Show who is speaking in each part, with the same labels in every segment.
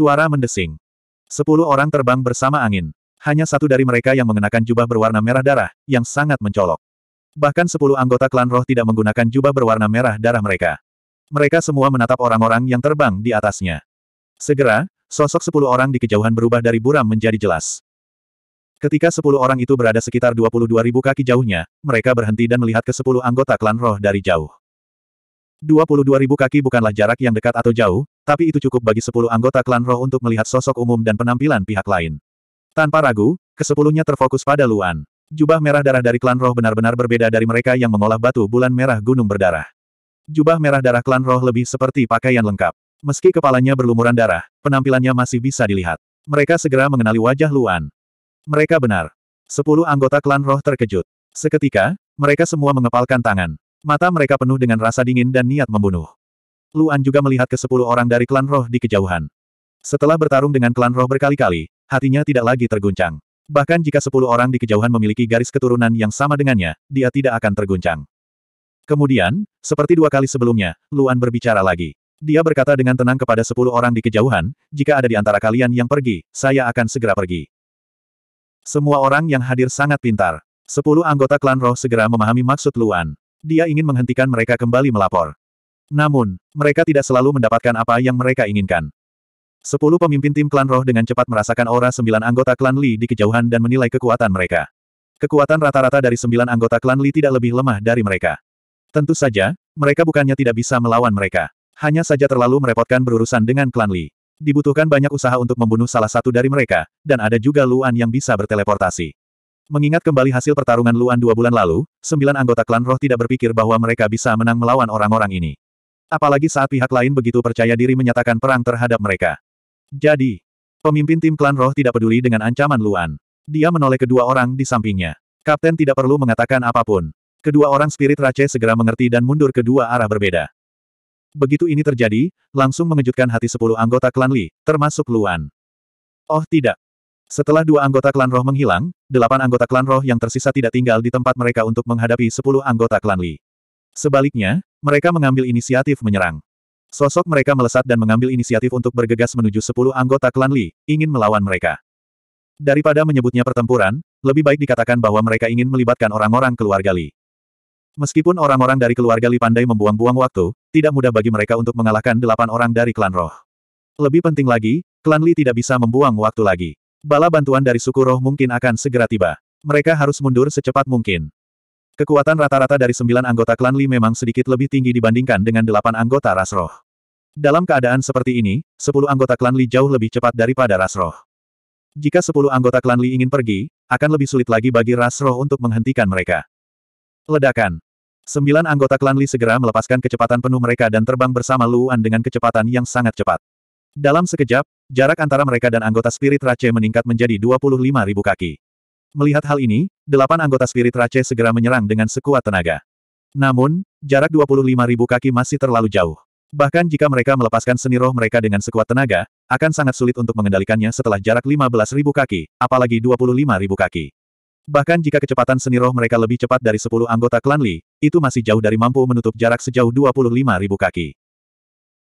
Speaker 1: Suara mendesing. Sepuluh orang terbang bersama angin. Hanya satu dari mereka yang mengenakan jubah berwarna merah darah, yang sangat mencolok. Bahkan sepuluh anggota klan roh tidak menggunakan jubah berwarna merah darah mereka. Mereka semua menatap orang-orang yang terbang di atasnya. Segera, sosok sepuluh orang di kejauhan berubah dari buram menjadi jelas. Ketika sepuluh orang itu berada sekitar ribu kaki jauhnya, mereka berhenti dan melihat ke sepuluh anggota klan roh dari jauh. ribu kaki bukanlah jarak yang dekat atau jauh, tapi itu cukup bagi sepuluh anggota klan roh untuk melihat sosok umum dan penampilan pihak lain. Tanpa ragu, kesepuluhnya terfokus pada Luan. Jubah merah darah dari klan roh benar-benar berbeda dari mereka yang mengolah batu bulan merah gunung berdarah. Jubah merah darah klan roh lebih seperti pakaian lengkap. Meski kepalanya berlumuran darah, penampilannya masih bisa dilihat. Mereka segera mengenali wajah Luan. Mereka benar. Sepuluh anggota klan roh terkejut. Seketika, mereka semua mengepalkan tangan. Mata mereka penuh dengan rasa dingin dan niat membunuh. Luan juga melihat ke sepuluh orang dari klan roh di kejauhan. Setelah bertarung dengan klan roh berkali-kali, hatinya tidak lagi terguncang. Bahkan jika sepuluh orang di kejauhan memiliki garis keturunan yang sama dengannya, dia tidak akan terguncang. Kemudian, seperti dua kali sebelumnya, Luan berbicara lagi. Dia berkata dengan tenang kepada sepuluh orang di kejauhan, jika ada di antara kalian yang pergi, saya akan segera pergi. Semua orang yang hadir sangat pintar. Sepuluh anggota klan roh segera memahami maksud Luan. Dia ingin menghentikan mereka kembali melapor. Namun, mereka tidak selalu mendapatkan apa yang mereka inginkan. Sepuluh pemimpin tim klan roh dengan cepat merasakan aura sembilan anggota klan Li di kejauhan dan menilai kekuatan mereka. Kekuatan rata-rata dari sembilan anggota klan Li tidak lebih lemah dari mereka. Tentu saja, mereka bukannya tidak bisa melawan mereka. Hanya saja terlalu merepotkan berurusan dengan klan Li. Dibutuhkan banyak usaha untuk membunuh salah satu dari mereka, dan ada juga Luan yang bisa berteleportasi. Mengingat kembali hasil pertarungan Luan dua bulan lalu, sembilan anggota klan roh tidak berpikir bahwa mereka bisa menang melawan orang-orang ini. Apalagi saat pihak lain begitu percaya diri menyatakan perang terhadap mereka. Jadi, pemimpin tim klan roh tidak peduli dengan ancaman Luan. Dia menoleh kedua orang di sampingnya. Kapten tidak perlu mengatakan apapun. Kedua orang spirit Rache segera mengerti dan mundur ke dua arah berbeda. Begitu ini terjadi, langsung mengejutkan hati sepuluh anggota klan Li, termasuk Luan. Oh tidak, setelah dua anggota klan roh menghilang, delapan anggota klan roh yang tersisa tidak tinggal di tempat mereka untuk menghadapi sepuluh anggota klan Li. Sebaliknya, mereka mengambil inisiatif menyerang. Sosok mereka melesat dan mengambil inisiatif untuk bergegas menuju sepuluh anggota klan Li, ingin melawan mereka. Daripada menyebutnya pertempuran, lebih baik dikatakan bahwa mereka ingin melibatkan orang-orang keluarga Li. Meskipun orang-orang dari keluarga Li pandai membuang-buang waktu, tidak mudah bagi mereka untuk mengalahkan delapan orang dari klan roh. Lebih penting lagi, klan Li tidak bisa membuang waktu lagi. Bala bantuan dari suku roh mungkin akan segera tiba. Mereka harus mundur secepat mungkin. Kekuatan rata-rata dari sembilan anggota klan Li memang sedikit lebih tinggi dibandingkan dengan delapan anggota ras roh. Dalam keadaan seperti ini, sepuluh anggota klan Li jauh lebih cepat daripada ras roh. Jika sepuluh anggota klan Li ingin pergi, akan lebih sulit lagi bagi ras roh untuk menghentikan mereka. Ledakan. Sembilan anggota klan Li segera melepaskan kecepatan penuh mereka dan terbang bersama Luan dengan kecepatan yang sangat cepat. Dalam sekejap, jarak antara mereka dan anggota spirit Rache meningkat menjadi 25.000 kaki. Melihat hal ini, delapan anggota Spirit race segera menyerang dengan sekuat tenaga. Namun, jarak 25.000 kaki masih terlalu jauh. Bahkan jika mereka melepaskan seni roh mereka dengan sekuat tenaga, akan sangat sulit untuk mengendalikannya setelah jarak 15.000 kaki, apalagi 25.000 kaki. Bahkan jika kecepatan seni roh mereka lebih cepat dari 10 anggota klan Li, itu masih jauh dari mampu menutup jarak sejauh 25.000 kaki.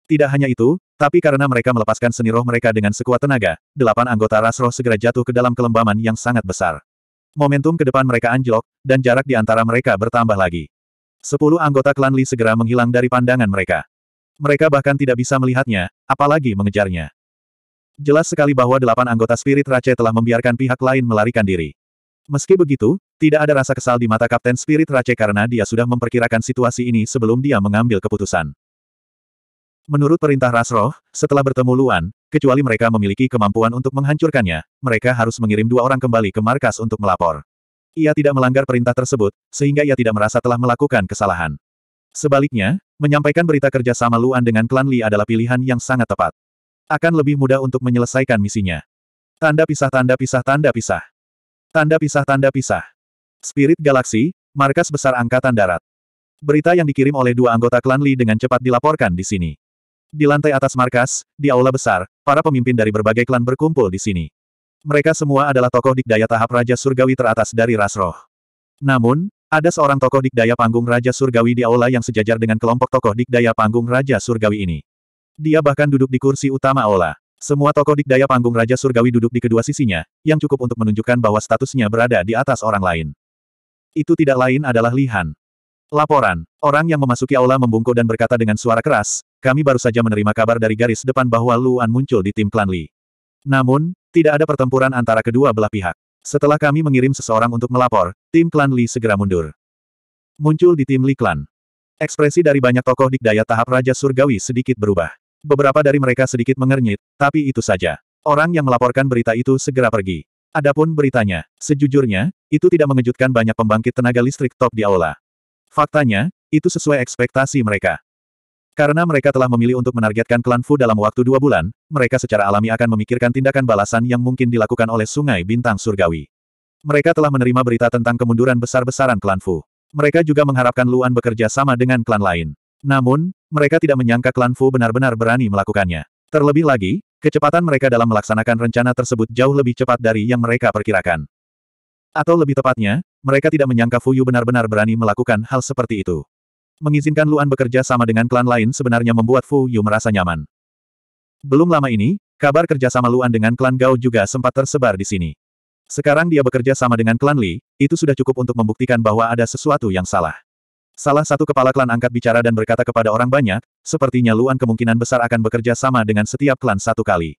Speaker 1: Tidak hanya itu, tapi karena mereka melepaskan seni roh mereka dengan sekuat tenaga, delapan anggota ras roh segera jatuh ke dalam kelembaman yang sangat besar. Momentum ke depan mereka anjlok, dan jarak di antara mereka bertambah lagi. Sepuluh anggota klan Li segera menghilang dari pandangan mereka. Mereka bahkan tidak bisa melihatnya, apalagi mengejarnya. Jelas sekali bahwa delapan anggota spirit Rache telah membiarkan pihak lain melarikan diri. Meski begitu, tidak ada rasa kesal di mata Kapten Spirit Rache karena dia sudah memperkirakan situasi ini sebelum dia mengambil keputusan. Menurut perintah Rasroh, setelah bertemu Luan, Kecuali mereka memiliki kemampuan untuk menghancurkannya, mereka harus mengirim dua orang kembali ke markas untuk melapor. Ia tidak melanggar perintah tersebut, sehingga ia tidak merasa telah melakukan kesalahan. Sebaliknya, menyampaikan berita kerja sama Luan dengan klan Li adalah pilihan yang sangat tepat. Akan lebih mudah untuk menyelesaikan misinya. Tanda pisah tanda pisah tanda pisah. Tanda pisah tanda pisah. Spirit Galaxy, markas besar angkatan darat. Berita yang dikirim oleh dua anggota klan Li dengan cepat dilaporkan di sini. Di lantai atas markas, di aula besar, para pemimpin dari berbagai klan berkumpul di sini. Mereka semua adalah tokoh dikdaya tahap Raja Surgawi teratas dari ras roh. Namun, ada seorang tokoh dikdaya panggung Raja Surgawi di aula yang sejajar dengan kelompok tokoh dikdaya panggung Raja Surgawi ini. Dia bahkan duduk di kursi utama aula. Semua tokoh dikdaya panggung Raja Surgawi duduk di kedua sisinya, yang cukup untuk menunjukkan bahwa statusnya berada di atas orang lain. Itu tidak lain adalah Lihan. Laporan. Orang yang memasuki aula membungkuk dan berkata dengan suara keras, kami baru saja menerima kabar dari garis depan bahwa Luan muncul di tim klan Li. Namun, tidak ada pertempuran antara kedua belah pihak. Setelah kami mengirim seseorang untuk melapor, tim klan Li segera mundur. Muncul di tim Li klan. Ekspresi dari banyak tokoh dikdaya tahap Raja Surgawi sedikit berubah. Beberapa dari mereka sedikit mengernyit, tapi itu saja. Orang yang melaporkan berita itu segera pergi. Adapun beritanya, sejujurnya, itu tidak mengejutkan banyak pembangkit tenaga listrik top di aula. Faktanya, itu sesuai ekspektasi mereka. Karena mereka telah memilih untuk menargetkan klan Fu dalam waktu dua bulan, mereka secara alami akan memikirkan tindakan balasan yang mungkin dilakukan oleh Sungai Bintang Surgawi. Mereka telah menerima berita tentang kemunduran besar-besaran klan Fu. Mereka juga mengharapkan Luan bekerja sama dengan klan lain. Namun, mereka tidak menyangka klan Fu benar-benar berani melakukannya. Terlebih lagi, kecepatan mereka dalam melaksanakan rencana tersebut jauh lebih cepat dari yang mereka perkirakan. Atau lebih tepatnya, mereka tidak menyangka Fu Yu benar-benar berani melakukan hal seperti itu. Mengizinkan Luan bekerja sama dengan klan lain sebenarnya membuat Fu Yu merasa nyaman. Belum lama ini, kabar kerjasama Luan dengan klan Gao juga sempat tersebar di sini. Sekarang dia bekerja sama dengan klan Li, itu sudah cukup untuk membuktikan bahwa ada sesuatu yang salah. Salah satu kepala klan angkat bicara dan berkata kepada orang banyak, sepertinya Luan kemungkinan besar akan bekerja sama dengan setiap klan satu kali.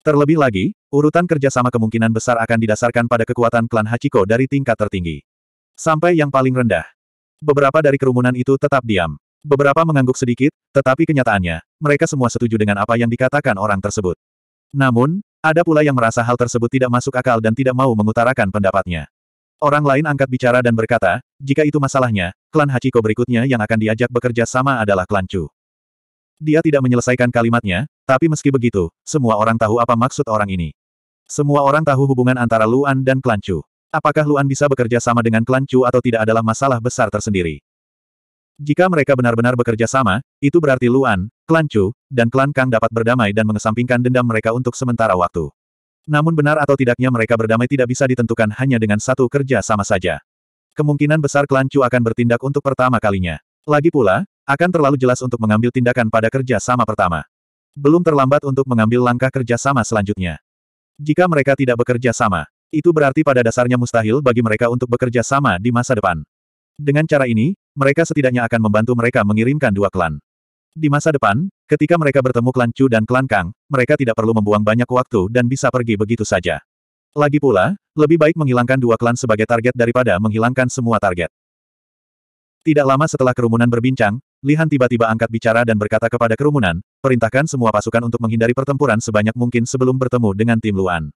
Speaker 1: Terlebih lagi, urutan kerjasama kemungkinan besar akan didasarkan pada kekuatan klan Hachiko dari tingkat tertinggi. Sampai yang paling rendah. Beberapa dari kerumunan itu tetap diam. Beberapa mengangguk sedikit, tetapi kenyataannya, mereka semua setuju dengan apa yang dikatakan orang tersebut. Namun, ada pula yang merasa hal tersebut tidak masuk akal dan tidak mau mengutarakan pendapatnya. Orang lain angkat bicara dan berkata, jika itu masalahnya, klan Hachiko berikutnya yang akan diajak bekerja sama adalah klan Chu. Dia tidak menyelesaikan kalimatnya, tapi meski begitu, semua orang tahu apa maksud orang ini. Semua orang tahu hubungan antara Luan dan klan Chu. Apakah Luan bisa bekerja sama dengan klan Chu atau tidak adalah masalah besar tersendiri. Jika mereka benar-benar bekerja sama, itu berarti Luan, klan Chu, dan klan Kang dapat berdamai dan mengesampingkan dendam mereka untuk sementara waktu. Namun benar atau tidaknya mereka berdamai tidak bisa ditentukan hanya dengan satu kerja sama saja. Kemungkinan besar klan Chu akan bertindak untuk pertama kalinya. Lagi pula, akan terlalu jelas untuk mengambil tindakan pada kerja sama pertama. Belum terlambat untuk mengambil langkah kerja sama selanjutnya. Jika mereka tidak bekerja sama, itu berarti pada dasarnya mustahil bagi mereka untuk bekerja sama di masa depan. Dengan cara ini, mereka setidaknya akan membantu mereka mengirimkan dua klan. Di masa depan, ketika mereka bertemu klan Chu dan klan Kang, mereka tidak perlu membuang banyak waktu dan bisa pergi begitu saja. Lagi pula, lebih baik menghilangkan dua klan sebagai target daripada menghilangkan semua target. Tidak lama setelah kerumunan berbincang, Lihan tiba-tiba angkat bicara dan berkata kepada kerumunan, perintahkan semua pasukan untuk menghindari pertempuran sebanyak mungkin sebelum bertemu dengan tim Luan.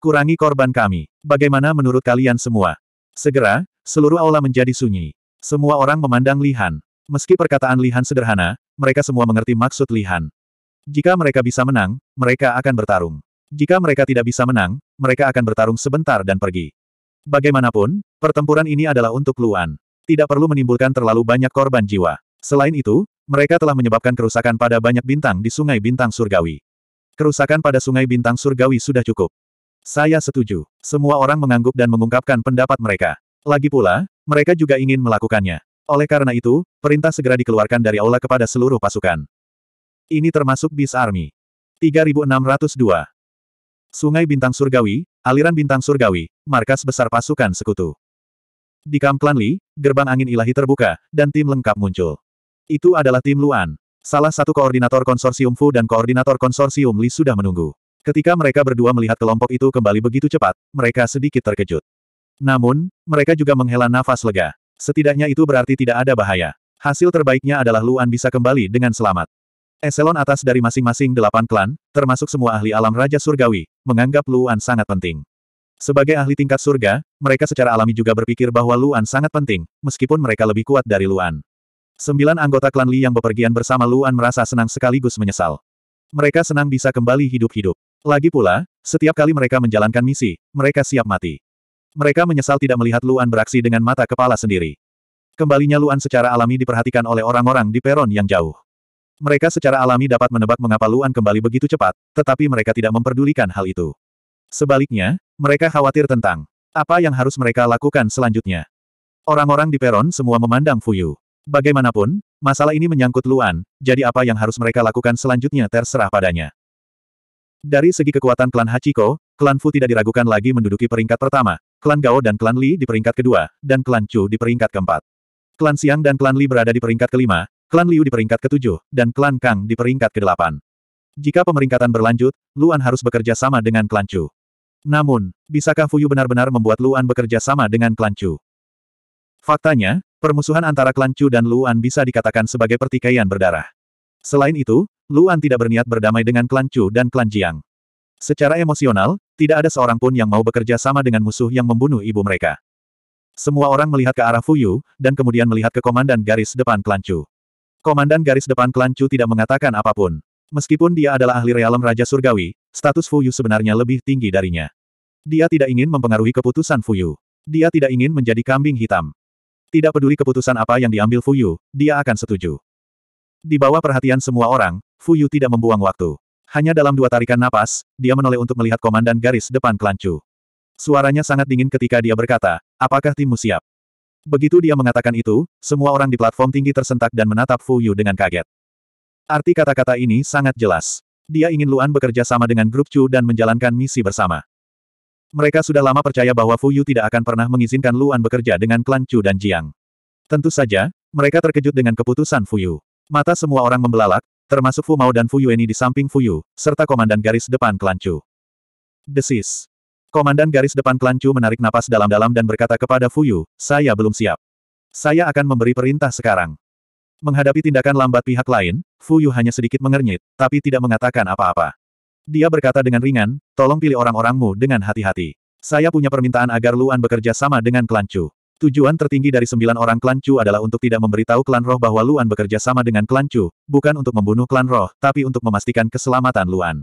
Speaker 1: Kurangi korban kami. Bagaimana menurut kalian semua? Segera, seluruh aula menjadi sunyi. Semua orang memandang Lihan. Meski perkataan Lihan sederhana, mereka semua mengerti maksud Lihan. Jika mereka bisa menang, mereka akan bertarung. Jika mereka tidak bisa menang, mereka akan bertarung sebentar dan pergi. Bagaimanapun, pertempuran ini adalah untuk Luan. Tidak perlu menimbulkan terlalu banyak korban jiwa. Selain itu, mereka telah menyebabkan kerusakan pada banyak bintang di Sungai Bintang Surgawi. Kerusakan pada Sungai Bintang Surgawi sudah cukup. Saya setuju. Semua orang mengangguk dan mengungkapkan pendapat mereka. Lagi pula, mereka juga ingin melakukannya. Oleh karena itu, perintah segera dikeluarkan dari aula kepada seluruh pasukan. Ini termasuk Bis Army. 3602. Sungai Bintang Surgawi, aliran Bintang Surgawi, markas besar pasukan sekutu. Di Kamplanli, gerbang angin ilahi terbuka, dan tim lengkap muncul. Itu adalah tim Luan. Salah satu koordinator konsorsium Fu dan koordinator konsorsium Li sudah menunggu. Ketika mereka berdua melihat kelompok itu kembali begitu cepat, mereka sedikit terkejut. Namun, mereka juga menghela nafas lega. Setidaknya itu berarti tidak ada bahaya. Hasil terbaiknya adalah Luan bisa kembali dengan selamat. Eselon atas dari masing-masing delapan klan, termasuk semua ahli alam Raja Surgawi, menganggap Luan sangat penting. Sebagai ahli tingkat surga, mereka secara alami juga berpikir bahwa Luan sangat penting, meskipun mereka lebih kuat dari Luan. Sembilan anggota klan Li yang bepergian bersama Luan merasa senang sekaligus menyesal. Mereka senang bisa kembali hidup-hidup. Lagi pula, setiap kali mereka menjalankan misi, mereka siap mati. Mereka menyesal tidak melihat Luan beraksi dengan mata kepala sendiri. Kembalinya Luan secara alami diperhatikan oleh orang-orang di peron yang jauh. Mereka secara alami dapat menebak mengapa Luan kembali begitu cepat, tetapi mereka tidak memperdulikan hal itu. Sebaliknya, mereka khawatir tentang apa yang harus mereka lakukan selanjutnya. Orang-orang di peron semua memandang Fuyu. Bagaimanapun, masalah ini menyangkut Luan, jadi apa yang harus mereka lakukan selanjutnya terserah padanya. Dari segi kekuatan klan Hachiko, klan Fu tidak diragukan lagi menduduki peringkat pertama, klan Gao dan klan Li di peringkat kedua, dan klan Chu di peringkat keempat. Klan Xiang dan klan Li berada di peringkat kelima, klan Liu di peringkat ketujuh, dan klan Kang di peringkat kedelapan. Jika pemeringkatan berlanjut, Luan harus bekerja sama dengan klan Chu. Namun, bisakah Fuyu benar-benar membuat Luan bekerja sama dengan klan Chu? Faktanya, permusuhan antara klan Chu dan Luan bisa dikatakan sebagai pertikaian berdarah. Selain itu, Luan tidak berniat berdamai dengan klan Chu dan klan Jiang. Secara emosional, tidak ada seorang pun yang mau bekerja sama dengan musuh yang membunuh ibu mereka. Semua orang melihat ke arah Fuyu, dan kemudian melihat ke komandan garis depan klan Chu. Komandan garis depan klan Chu tidak mengatakan apapun. Meskipun dia adalah ahli realem Raja Surgawi, status Fuyu sebenarnya lebih tinggi darinya. Dia tidak ingin mempengaruhi keputusan Fuyu. Dia tidak ingin menjadi kambing hitam. Tidak peduli keputusan apa yang diambil Fuyu, dia akan setuju. Di bawah perhatian semua orang, Fuyu tidak membuang waktu. Hanya dalam dua tarikan napas, dia menoleh untuk melihat komandan garis depan kelancu. Suaranya sangat dingin ketika dia berkata, apakah timmu siap? Begitu dia mengatakan itu, semua orang di platform tinggi tersentak dan menatap Fuyu dengan kaget. Arti kata-kata ini sangat jelas. Dia ingin Luan bekerja sama dengan grup Chu dan menjalankan misi bersama. Mereka sudah lama percaya bahwa Fu Yu tidak akan pernah mengizinkan Luan bekerja dengan klan Chu dan Jiang. Tentu saja, mereka terkejut dengan keputusan Fu Yu. Mata semua orang membelalak, termasuk Fu Mao dan Fu Yueni di samping Fu Yu, serta komandan garis depan klan Chu. Desis. Komandan garis depan klan Chu menarik napas dalam-dalam dan berkata kepada Fu Yu, saya belum siap. Saya akan memberi perintah sekarang. Menghadapi tindakan lambat pihak lain, Fu Yu hanya sedikit mengernyit, tapi tidak mengatakan apa-apa. Dia berkata dengan ringan, tolong pilih orang-orangmu dengan hati-hati. Saya punya permintaan agar Luan bekerja sama dengan klan Chu. Tujuan tertinggi dari sembilan orang klan Chu adalah untuk tidak memberitahu klan roh bahwa Luan bekerja sama dengan klan Chu, bukan untuk membunuh klan roh, tapi untuk memastikan keselamatan Luan.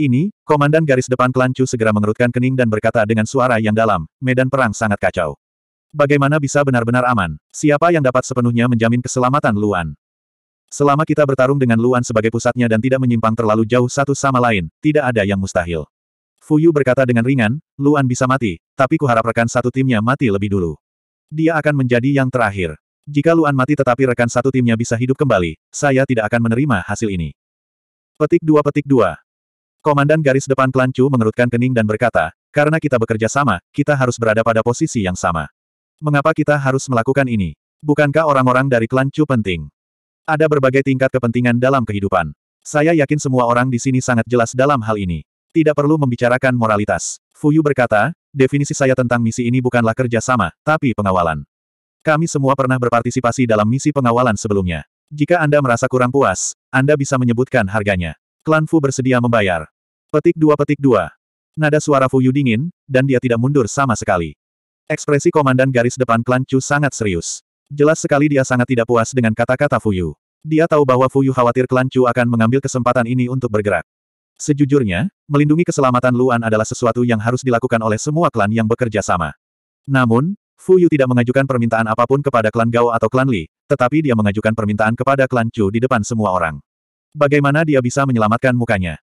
Speaker 1: Ini, komandan garis depan klan Chu segera mengerutkan kening dan berkata dengan suara yang dalam, medan perang sangat kacau. Bagaimana bisa benar-benar aman? Siapa yang dapat sepenuhnya menjamin keselamatan Luan? Selama kita bertarung dengan Luan sebagai pusatnya dan tidak menyimpang terlalu jauh satu sama lain, tidak ada yang mustahil. Fu Yu berkata dengan ringan, Luan bisa mati, tapi kuharap rekan satu timnya mati lebih dulu. Dia akan menjadi yang terakhir. Jika Luan mati tetapi rekan satu timnya bisa hidup kembali, saya tidak akan menerima hasil ini. Petik 2 petik 2 Komandan garis depan klan Chu mengerutkan kening dan berkata, karena kita bekerja sama, kita harus berada pada posisi yang sama. Mengapa kita harus melakukan ini? Bukankah orang-orang dari klan Chu penting? Ada berbagai tingkat kepentingan dalam kehidupan. Saya yakin semua orang di sini sangat jelas dalam hal ini. Tidak perlu membicarakan moralitas. Fuyu berkata, definisi saya tentang misi ini bukanlah kerjasama, tapi pengawalan. Kami semua pernah berpartisipasi dalam misi pengawalan sebelumnya. Jika Anda merasa kurang puas, Anda bisa menyebutkan harganya. Klan Fu bersedia membayar. Petik dua petik dua. Nada suara Fuyu dingin, dan dia tidak mundur sama sekali. Ekspresi komandan garis depan klan Chu sangat serius. Jelas sekali dia sangat tidak puas dengan kata-kata Fuyu. Dia tahu bahwa Fuyu khawatir klan Chu akan mengambil kesempatan ini untuk bergerak. Sejujurnya, melindungi keselamatan Luan adalah sesuatu yang harus dilakukan oleh semua klan yang bekerja sama. Namun, Fuyu tidak mengajukan permintaan apapun kepada klan Gao atau klan Li, tetapi dia mengajukan permintaan kepada klan Chu di depan semua orang. Bagaimana dia bisa menyelamatkan mukanya?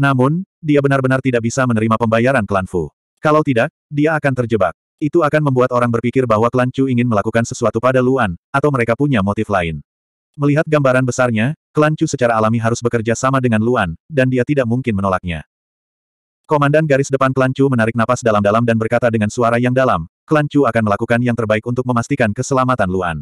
Speaker 1: Namun, dia benar-benar tidak bisa menerima pembayaran klan Fu. Kalau tidak, dia akan terjebak. Itu akan membuat orang berpikir bahwa klan Chu ingin melakukan sesuatu pada Luan, atau mereka punya motif lain. Melihat gambaran besarnya, klan Chu secara alami harus bekerja sama dengan Luan, dan dia tidak mungkin menolaknya. Komandan garis depan klan Chu menarik napas dalam-dalam dan berkata dengan suara yang dalam, klan Chu akan melakukan yang terbaik untuk memastikan keselamatan Luan.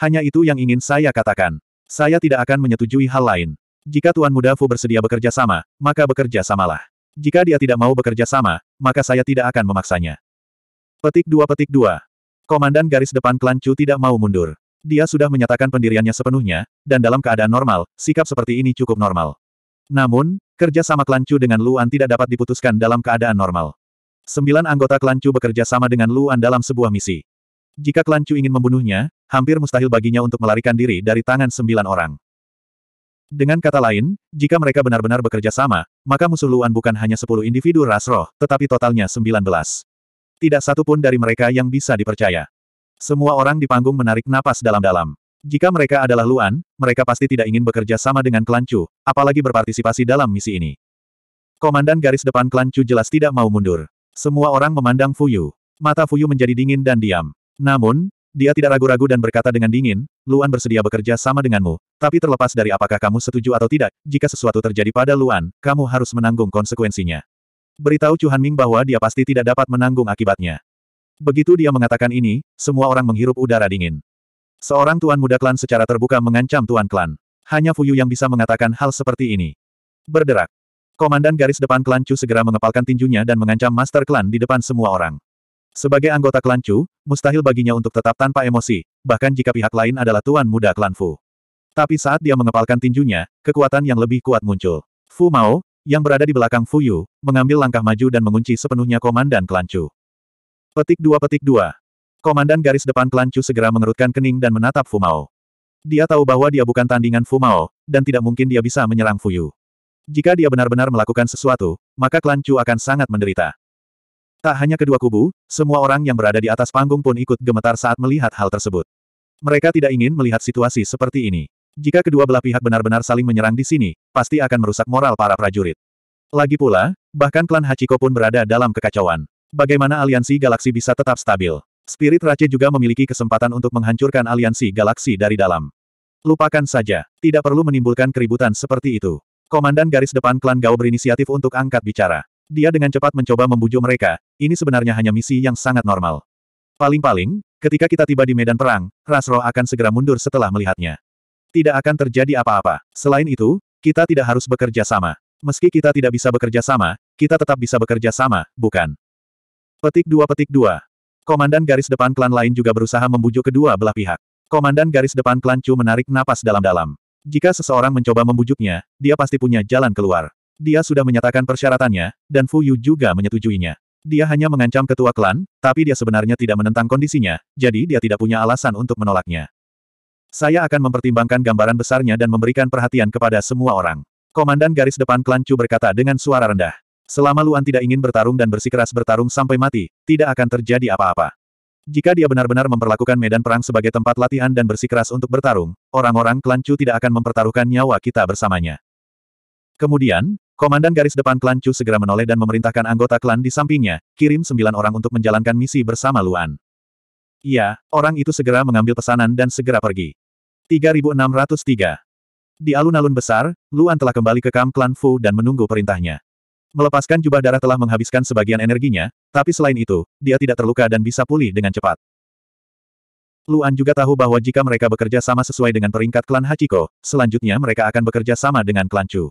Speaker 1: Hanya itu yang ingin saya katakan. Saya tidak akan menyetujui hal lain. Jika Tuan Muda Fu bersedia bekerja sama, maka bekerja samalah. Jika dia tidak mau bekerja sama, maka saya tidak akan memaksanya. Petik 2 petik 2. Komandan garis depan klan Chu tidak mau mundur. Dia sudah menyatakan pendiriannya sepenuhnya, dan dalam keadaan normal, sikap seperti ini cukup normal. Namun, kerja sama klan Chu dengan Luan tidak dapat diputuskan dalam keadaan normal. Sembilan anggota klan Chu bekerja sama dengan Luan dalam sebuah misi. Jika klan Chu ingin membunuhnya, hampir mustahil baginya untuk melarikan diri dari tangan sembilan orang. Dengan kata lain, jika mereka benar-benar bekerja sama, maka musuh Luan bukan hanya sepuluh individu ras roh, tetapi totalnya sembilan belas. Tidak satu pun dari mereka yang bisa dipercaya. Semua orang di panggung menarik napas dalam-dalam. Jika mereka adalah Luan, mereka pasti tidak ingin bekerja sama dengan klan Chu, apalagi berpartisipasi dalam misi ini. Komandan garis depan klan Chu jelas tidak mau mundur. Semua orang memandang Fuyu. Mata Fuyu menjadi dingin dan diam. Namun, dia tidak ragu-ragu dan berkata dengan dingin, Luan bersedia bekerja sama denganmu, tapi terlepas dari apakah kamu setuju atau tidak, jika sesuatu terjadi pada Luan, kamu harus menanggung konsekuensinya. Beritahu Chu Hanming bahwa dia pasti tidak dapat menanggung akibatnya. Begitu dia mengatakan ini, semua orang menghirup udara dingin. Seorang tuan muda klan secara terbuka mengancam tuan klan. Hanya Fuyu yang bisa mengatakan hal seperti ini. Berderak. Komandan garis depan klan Chu segera mengepalkan tinjunya dan mengancam master klan di depan semua orang. Sebagai anggota klan Chu, mustahil baginya untuk tetap tanpa emosi, bahkan jika pihak lain adalah tuan muda klan Fu. Tapi saat dia mengepalkan tinjunya, kekuatan yang lebih kuat muncul. Fu Mao, yang berada di belakang Fuyu, mengambil langkah maju dan mengunci sepenuhnya komandan Kelancu. Petik dua petik dua. Komandan garis depan Kelancu segera mengerutkan kening dan menatap Fumao. Dia tahu bahwa dia bukan tandingan Fumao, dan tidak mungkin dia bisa menyerang Fuyu. Jika dia benar-benar melakukan sesuatu, maka Kelancu akan sangat menderita. Tak hanya kedua kubu, semua orang yang berada di atas panggung pun ikut gemetar saat melihat hal tersebut. Mereka tidak ingin melihat situasi seperti ini. Jika kedua belah pihak benar-benar saling menyerang di sini, pasti akan merusak moral para prajurit. Lagi pula, bahkan klan Hachiko pun berada dalam kekacauan. Bagaimana aliansi galaksi bisa tetap stabil? Spirit Rache juga memiliki kesempatan untuk menghancurkan aliansi galaksi dari dalam. Lupakan saja, tidak perlu menimbulkan keributan seperti itu. Komandan garis depan klan Gao berinisiatif untuk angkat bicara. Dia dengan cepat mencoba membujuk mereka, ini sebenarnya hanya misi yang sangat normal. Paling-paling, ketika kita tiba di medan perang, Rasro akan segera mundur setelah melihatnya. Tidak akan terjadi apa-apa. Selain itu, kita tidak harus bekerja sama. Meski kita tidak bisa bekerja sama, kita tetap bisa bekerja sama, bukan? Petik dua. Petik 2. Komandan garis depan klan lain juga berusaha membujuk kedua belah pihak. Komandan garis depan klan Chu menarik napas dalam-dalam. Jika seseorang mencoba membujuknya, dia pasti punya jalan keluar. Dia sudah menyatakan persyaratannya, dan Fu Yu juga menyetujuinya. Dia hanya mengancam ketua klan, tapi dia sebenarnya tidak menentang kondisinya, jadi dia tidak punya alasan untuk menolaknya. Saya akan mempertimbangkan gambaran besarnya dan memberikan perhatian kepada semua orang. Komandan garis depan klan Chu berkata dengan suara rendah. Selama Luan tidak ingin bertarung dan bersikeras bertarung sampai mati, tidak akan terjadi apa-apa. Jika dia benar-benar memperlakukan medan perang sebagai tempat latihan dan bersikeras untuk bertarung, orang-orang klan Chu tidak akan mempertaruhkan nyawa kita bersamanya. Kemudian, komandan garis depan klan Chu segera menoleh dan memerintahkan anggota klan di sampingnya, kirim sembilan orang untuk menjalankan misi bersama Luan. Iya, orang itu segera mengambil pesanan dan segera pergi. 3603. Di alun-alun besar, Luan telah kembali ke kamp klan Fu dan menunggu perintahnya. Melepaskan jubah darah telah menghabiskan sebagian energinya, tapi selain itu, dia tidak terluka dan bisa pulih dengan cepat. Luan juga tahu bahwa jika mereka bekerja sama sesuai dengan peringkat klan Hachiko, selanjutnya mereka akan bekerja sama dengan klan Chu.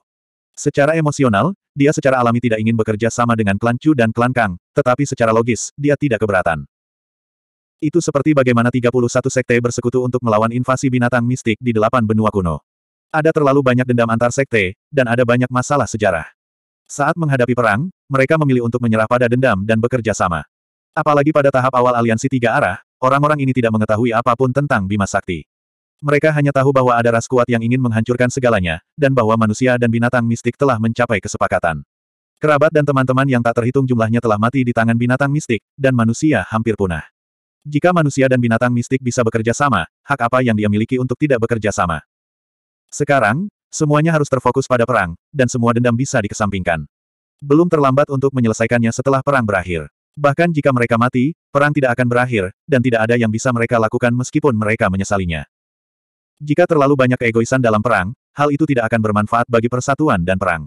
Speaker 1: Secara emosional, dia secara alami tidak ingin bekerja sama dengan klan Chu dan klan Kang, tetapi secara logis, dia tidak keberatan. Itu seperti bagaimana 31 sekte bersekutu untuk melawan invasi binatang mistik di delapan benua kuno. Ada terlalu banyak dendam antar sekte, dan ada banyak masalah sejarah. Saat menghadapi perang, mereka memilih untuk menyerah pada dendam dan bekerja sama. Apalagi pada tahap awal aliansi tiga arah, orang-orang ini tidak mengetahui apapun tentang Bima Sakti. Mereka hanya tahu bahwa ada ras kuat yang ingin menghancurkan segalanya, dan bahwa manusia dan binatang mistik telah mencapai kesepakatan. Kerabat dan teman-teman yang tak terhitung jumlahnya telah mati di tangan binatang mistik, dan manusia hampir punah. Jika manusia dan binatang mistik bisa bekerja sama, hak apa yang dia miliki untuk tidak bekerja sama? Sekarang, semuanya harus terfokus pada perang, dan semua dendam bisa dikesampingkan. Belum terlambat untuk menyelesaikannya setelah perang berakhir. Bahkan jika mereka mati, perang tidak akan berakhir, dan tidak ada yang bisa mereka lakukan meskipun mereka menyesalinya. Jika terlalu banyak keegoisan dalam perang, hal itu tidak akan bermanfaat bagi persatuan dan perang.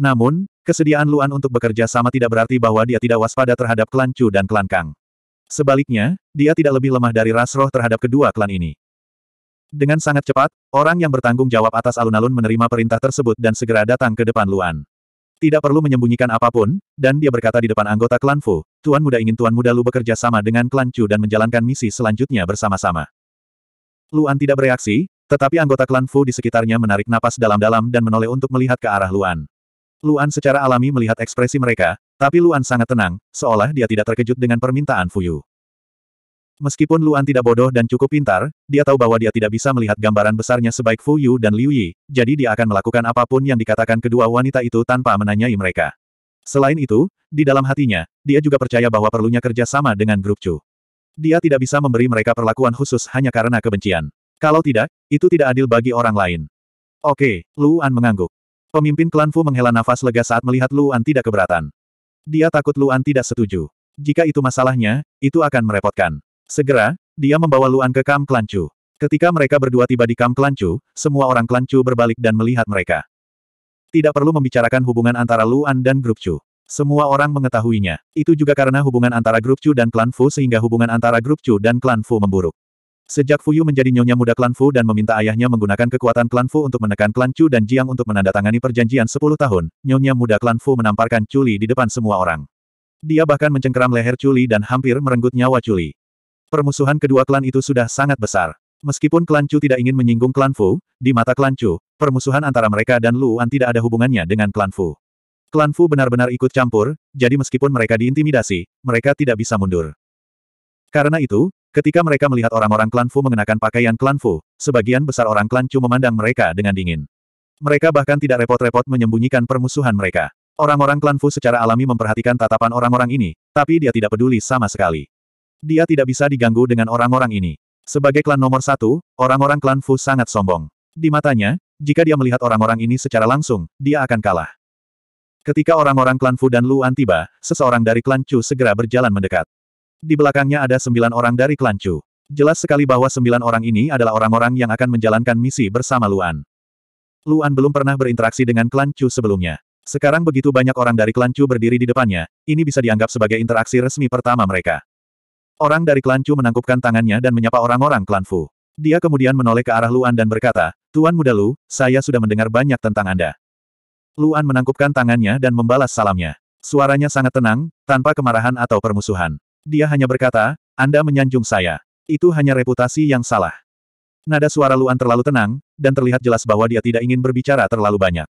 Speaker 1: Namun, kesediaan Luan untuk bekerja sama tidak berarti bahwa dia tidak waspada terhadap klan Chu dan klan Kang. Sebaliknya, dia tidak lebih lemah dari ras roh terhadap kedua klan ini. Dengan sangat cepat, orang yang bertanggung jawab atas alun-alun menerima perintah tersebut dan segera datang ke depan Luan. Tidak perlu menyembunyikan apapun, dan dia berkata di depan anggota klan Fu, Tuan Muda ingin Tuan Muda Lu bekerja sama dengan klan Chu dan menjalankan misi selanjutnya bersama-sama. Luan tidak bereaksi, tetapi anggota klan Fu di sekitarnya menarik napas dalam-dalam dan menoleh untuk melihat ke arah Luan. Luan secara alami melihat ekspresi mereka, tapi Luan sangat tenang, seolah dia tidak terkejut dengan permintaan Fuyu. Meskipun Luan tidak bodoh dan cukup pintar, dia tahu bahwa dia tidak bisa melihat gambaran besarnya sebaik Fuyu dan Liu Yi, jadi dia akan melakukan apapun yang dikatakan kedua wanita itu tanpa menanyai mereka. Selain itu, di dalam hatinya, dia juga percaya bahwa perlunya kerja sama dengan grup Chu. Dia tidak bisa memberi mereka perlakuan khusus hanya karena kebencian. Kalau tidak, itu tidak adil bagi orang lain. Oke, Luan mengangguk. Pemimpin klan Fu menghela nafas lega saat melihat Luan tidak keberatan. Dia takut Luan tidak setuju. Jika itu masalahnya, itu akan merepotkan. Segera, dia membawa Luan ke kamp klan Chu. Ketika mereka berdua tiba di kamp klan Chu, semua orang klan Chu berbalik dan melihat mereka. Tidak perlu membicarakan hubungan antara Luan dan grup Chu. Semua orang mengetahuinya. Itu juga karena hubungan antara grup Chu dan klan Fu sehingga hubungan antara grup Chu dan klan Fu memburuk. Sejak Fuyu menjadi nyonya muda klan Fu dan meminta ayahnya menggunakan kekuatan klan Fu untuk menekan klan Chu dan Jiang untuk menandatangani perjanjian 10 tahun, nyonya muda klan Fu menamparkan Chuli di depan semua orang. Dia bahkan mencengkeram leher Chuli dan hampir merenggut nyawa Chuli. Permusuhan kedua klan itu sudah sangat besar. Meskipun klan Chu tidak ingin menyinggung klan Fu, di mata klan Chu, permusuhan antara mereka dan Luan tidak ada hubungannya dengan klan Fu. Klan Fu benar-benar ikut campur, jadi meskipun mereka diintimidasi, mereka tidak bisa mundur. Karena itu, Ketika mereka melihat orang-orang klan Fu mengenakan pakaian klan Fu, sebagian besar orang klan Chu memandang mereka dengan dingin. Mereka bahkan tidak repot-repot menyembunyikan permusuhan mereka. Orang-orang klan Fu secara alami memperhatikan tatapan orang-orang ini, tapi dia tidak peduli sama sekali. Dia tidak bisa diganggu dengan orang-orang ini. Sebagai klan nomor satu, orang-orang klan Fu sangat sombong. Di matanya, jika dia melihat orang-orang ini secara langsung, dia akan kalah. Ketika orang-orang klan Fu dan Luan tiba, seseorang dari klan Chu segera berjalan mendekat. Di belakangnya ada sembilan orang dari klan Chu. Jelas sekali bahwa sembilan orang ini adalah orang-orang yang akan menjalankan misi bersama Luan. Luan belum pernah berinteraksi dengan klan Chu sebelumnya. Sekarang begitu banyak orang dari klan Chu berdiri di depannya, ini bisa dianggap sebagai interaksi resmi pertama mereka. Orang dari klan Chu menangkupkan tangannya dan menyapa orang-orang klan Fu. Dia kemudian menoleh ke arah Luan dan berkata, Tuan muda Lu, saya sudah mendengar banyak tentang Anda. Luan menangkupkan tangannya dan membalas salamnya. Suaranya sangat tenang, tanpa kemarahan atau permusuhan. Dia hanya berkata, Anda menyanjung saya. Itu hanya reputasi yang salah. Nada suara Luan terlalu tenang, dan terlihat jelas bahwa dia tidak ingin berbicara terlalu banyak.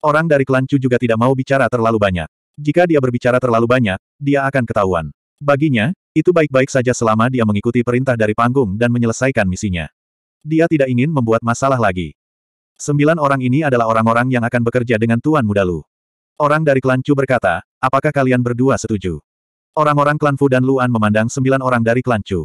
Speaker 1: Orang dari klan Chu juga tidak mau bicara terlalu banyak. Jika dia berbicara terlalu banyak, dia akan ketahuan. Baginya, itu baik-baik saja selama dia mengikuti perintah dari panggung dan menyelesaikan misinya. Dia tidak ingin membuat masalah lagi. Sembilan orang ini adalah orang-orang yang akan bekerja dengan Tuan Muda Orang dari klan Chu berkata, apakah kalian berdua setuju? Orang-orang klan Fu dan Luan memandang sembilan orang dari klan Chu.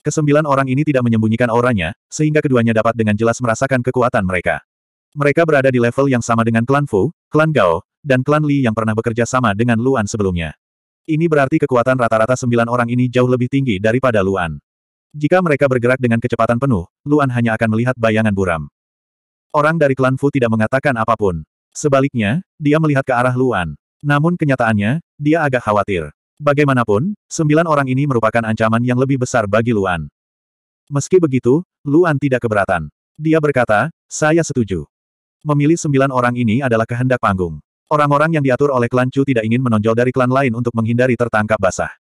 Speaker 1: Kesembilan orang ini tidak menyembunyikan auranya, sehingga keduanya dapat dengan jelas merasakan kekuatan mereka. Mereka berada di level yang sama dengan klan Fu, klan Gao, dan klan Li yang pernah bekerja sama dengan Luan sebelumnya. Ini berarti kekuatan rata-rata sembilan orang ini jauh lebih tinggi daripada Luan. Jika mereka bergerak dengan kecepatan penuh, Luan hanya akan melihat bayangan buram. Orang dari klan Fu tidak mengatakan apapun. Sebaliknya, dia melihat ke arah Luan. Namun kenyataannya, dia agak khawatir. Bagaimanapun, sembilan orang ini merupakan ancaman yang lebih besar bagi Luan. Meski begitu, Luan tidak keberatan. Dia berkata, saya setuju. Memilih sembilan orang ini adalah kehendak panggung. Orang-orang yang diatur oleh klan Chu tidak ingin menonjol dari klan lain untuk menghindari tertangkap basah.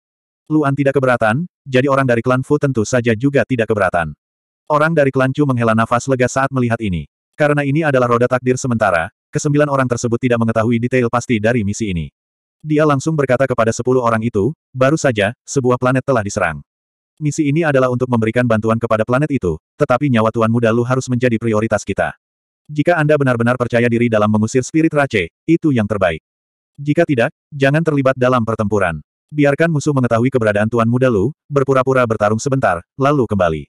Speaker 1: Luan tidak keberatan, jadi orang dari klan Fu tentu saja juga tidak keberatan. Orang dari klan Chu menghela nafas lega saat melihat ini. Karena ini adalah roda takdir sementara, kesembilan orang tersebut tidak mengetahui detail pasti dari misi ini. Dia langsung berkata kepada sepuluh orang itu, baru saja, sebuah planet telah diserang. Misi ini adalah untuk memberikan bantuan kepada planet itu, tetapi nyawa Tuan Muda Lu harus menjadi prioritas kita. Jika Anda benar-benar percaya diri dalam mengusir spirit race, itu yang terbaik. Jika tidak, jangan terlibat dalam pertempuran. Biarkan musuh mengetahui keberadaan Tuan Muda Lu, berpura-pura bertarung sebentar, lalu kembali.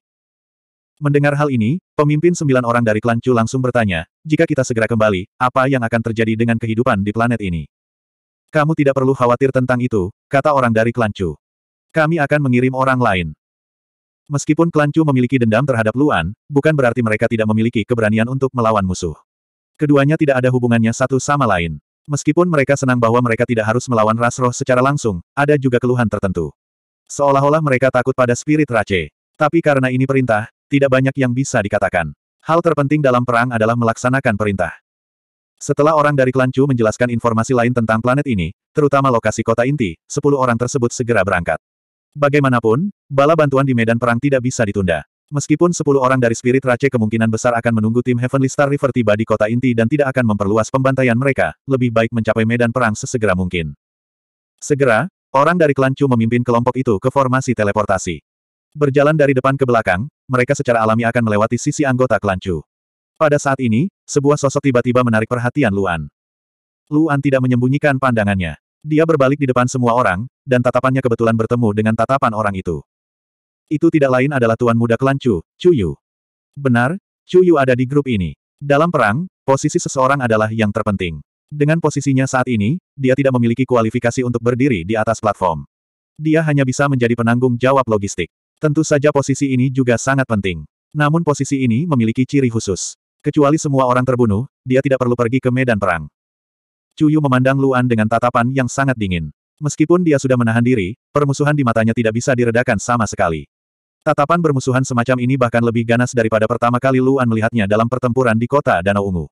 Speaker 1: Mendengar hal ini, pemimpin sembilan orang dari klan Chu langsung bertanya, jika kita segera kembali, apa yang akan terjadi dengan kehidupan di planet ini? Kamu tidak perlu khawatir tentang itu, kata orang dari klan Kami akan mengirim orang lain. Meskipun klan memiliki dendam terhadap Luan, bukan berarti mereka tidak memiliki keberanian untuk melawan musuh. Keduanya tidak ada hubungannya satu sama lain. Meskipun mereka senang bahwa mereka tidak harus melawan ras roh secara langsung, ada juga keluhan tertentu. Seolah-olah mereka takut pada spirit race. Tapi karena ini perintah, tidak banyak yang bisa dikatakan. Hal terpenting dalam perang adalah melaksanakan perintah. Setelah orang dari klan Chu menjelaskan informasi lain tentang planet ini, terutama lokasi kota inti, sepuluh orang tersebut segera berangkat. Bagaimanapun, bala bantuan di medan perang tidak bisa ditunda. Meskipun sepuluh orang dari Spirit Race kemungkinan besar akan menunggu tim Heavenly Star River tiba di kota inti dan tidak akan memperluas pembantaian mereka, lebih baik mencapai medan perang sesegera mungkin. Segera, orang dari klan Chu memimpin kelompok itu ke formasi teleportasi. Berjalan dari depan ke belakang, mereka secara alami akan melewati sisi anggota klan Chu. Pada saat ini, sebuah sosok tiba-tiba menarik perhatian Luan. Luan tidak menyembunyikan pandangannya. Dia berbalik di depan semua orang, dan tatapannya kebetulan bertemu dengan tatapan orang itu. Itu tidak lain adalah tuan muda kelancu, Cuyu. Benar, Cuyu ada di grup ini. Dalam perang, posisi seseorang adalah yang terpenting. Dengan posisinya saat ini, dia tidak memiliki kualifikasi untuk berdiri di atas platform. Dia hanya bisa menjadi penanggung jawab logistik. Tentu saja posisi ini juga sangat penting. Namun posisi ini memiliki ciri khusus. Kecuali semua orang terbunuh, dia tidak perlu pergi ke medan perang. Cuyu memandang Luan dengan tatapan yang sangat dingin. Meskipun dia sudah menahan diri, permusuhan di matanya tidak bisa diredakan sama sekali. Tatapan bermusuhan semacam ini bahkan lebih ganas daripada pertama kali Luan melihatnya dalam pertempuran di kota Danau Ungu.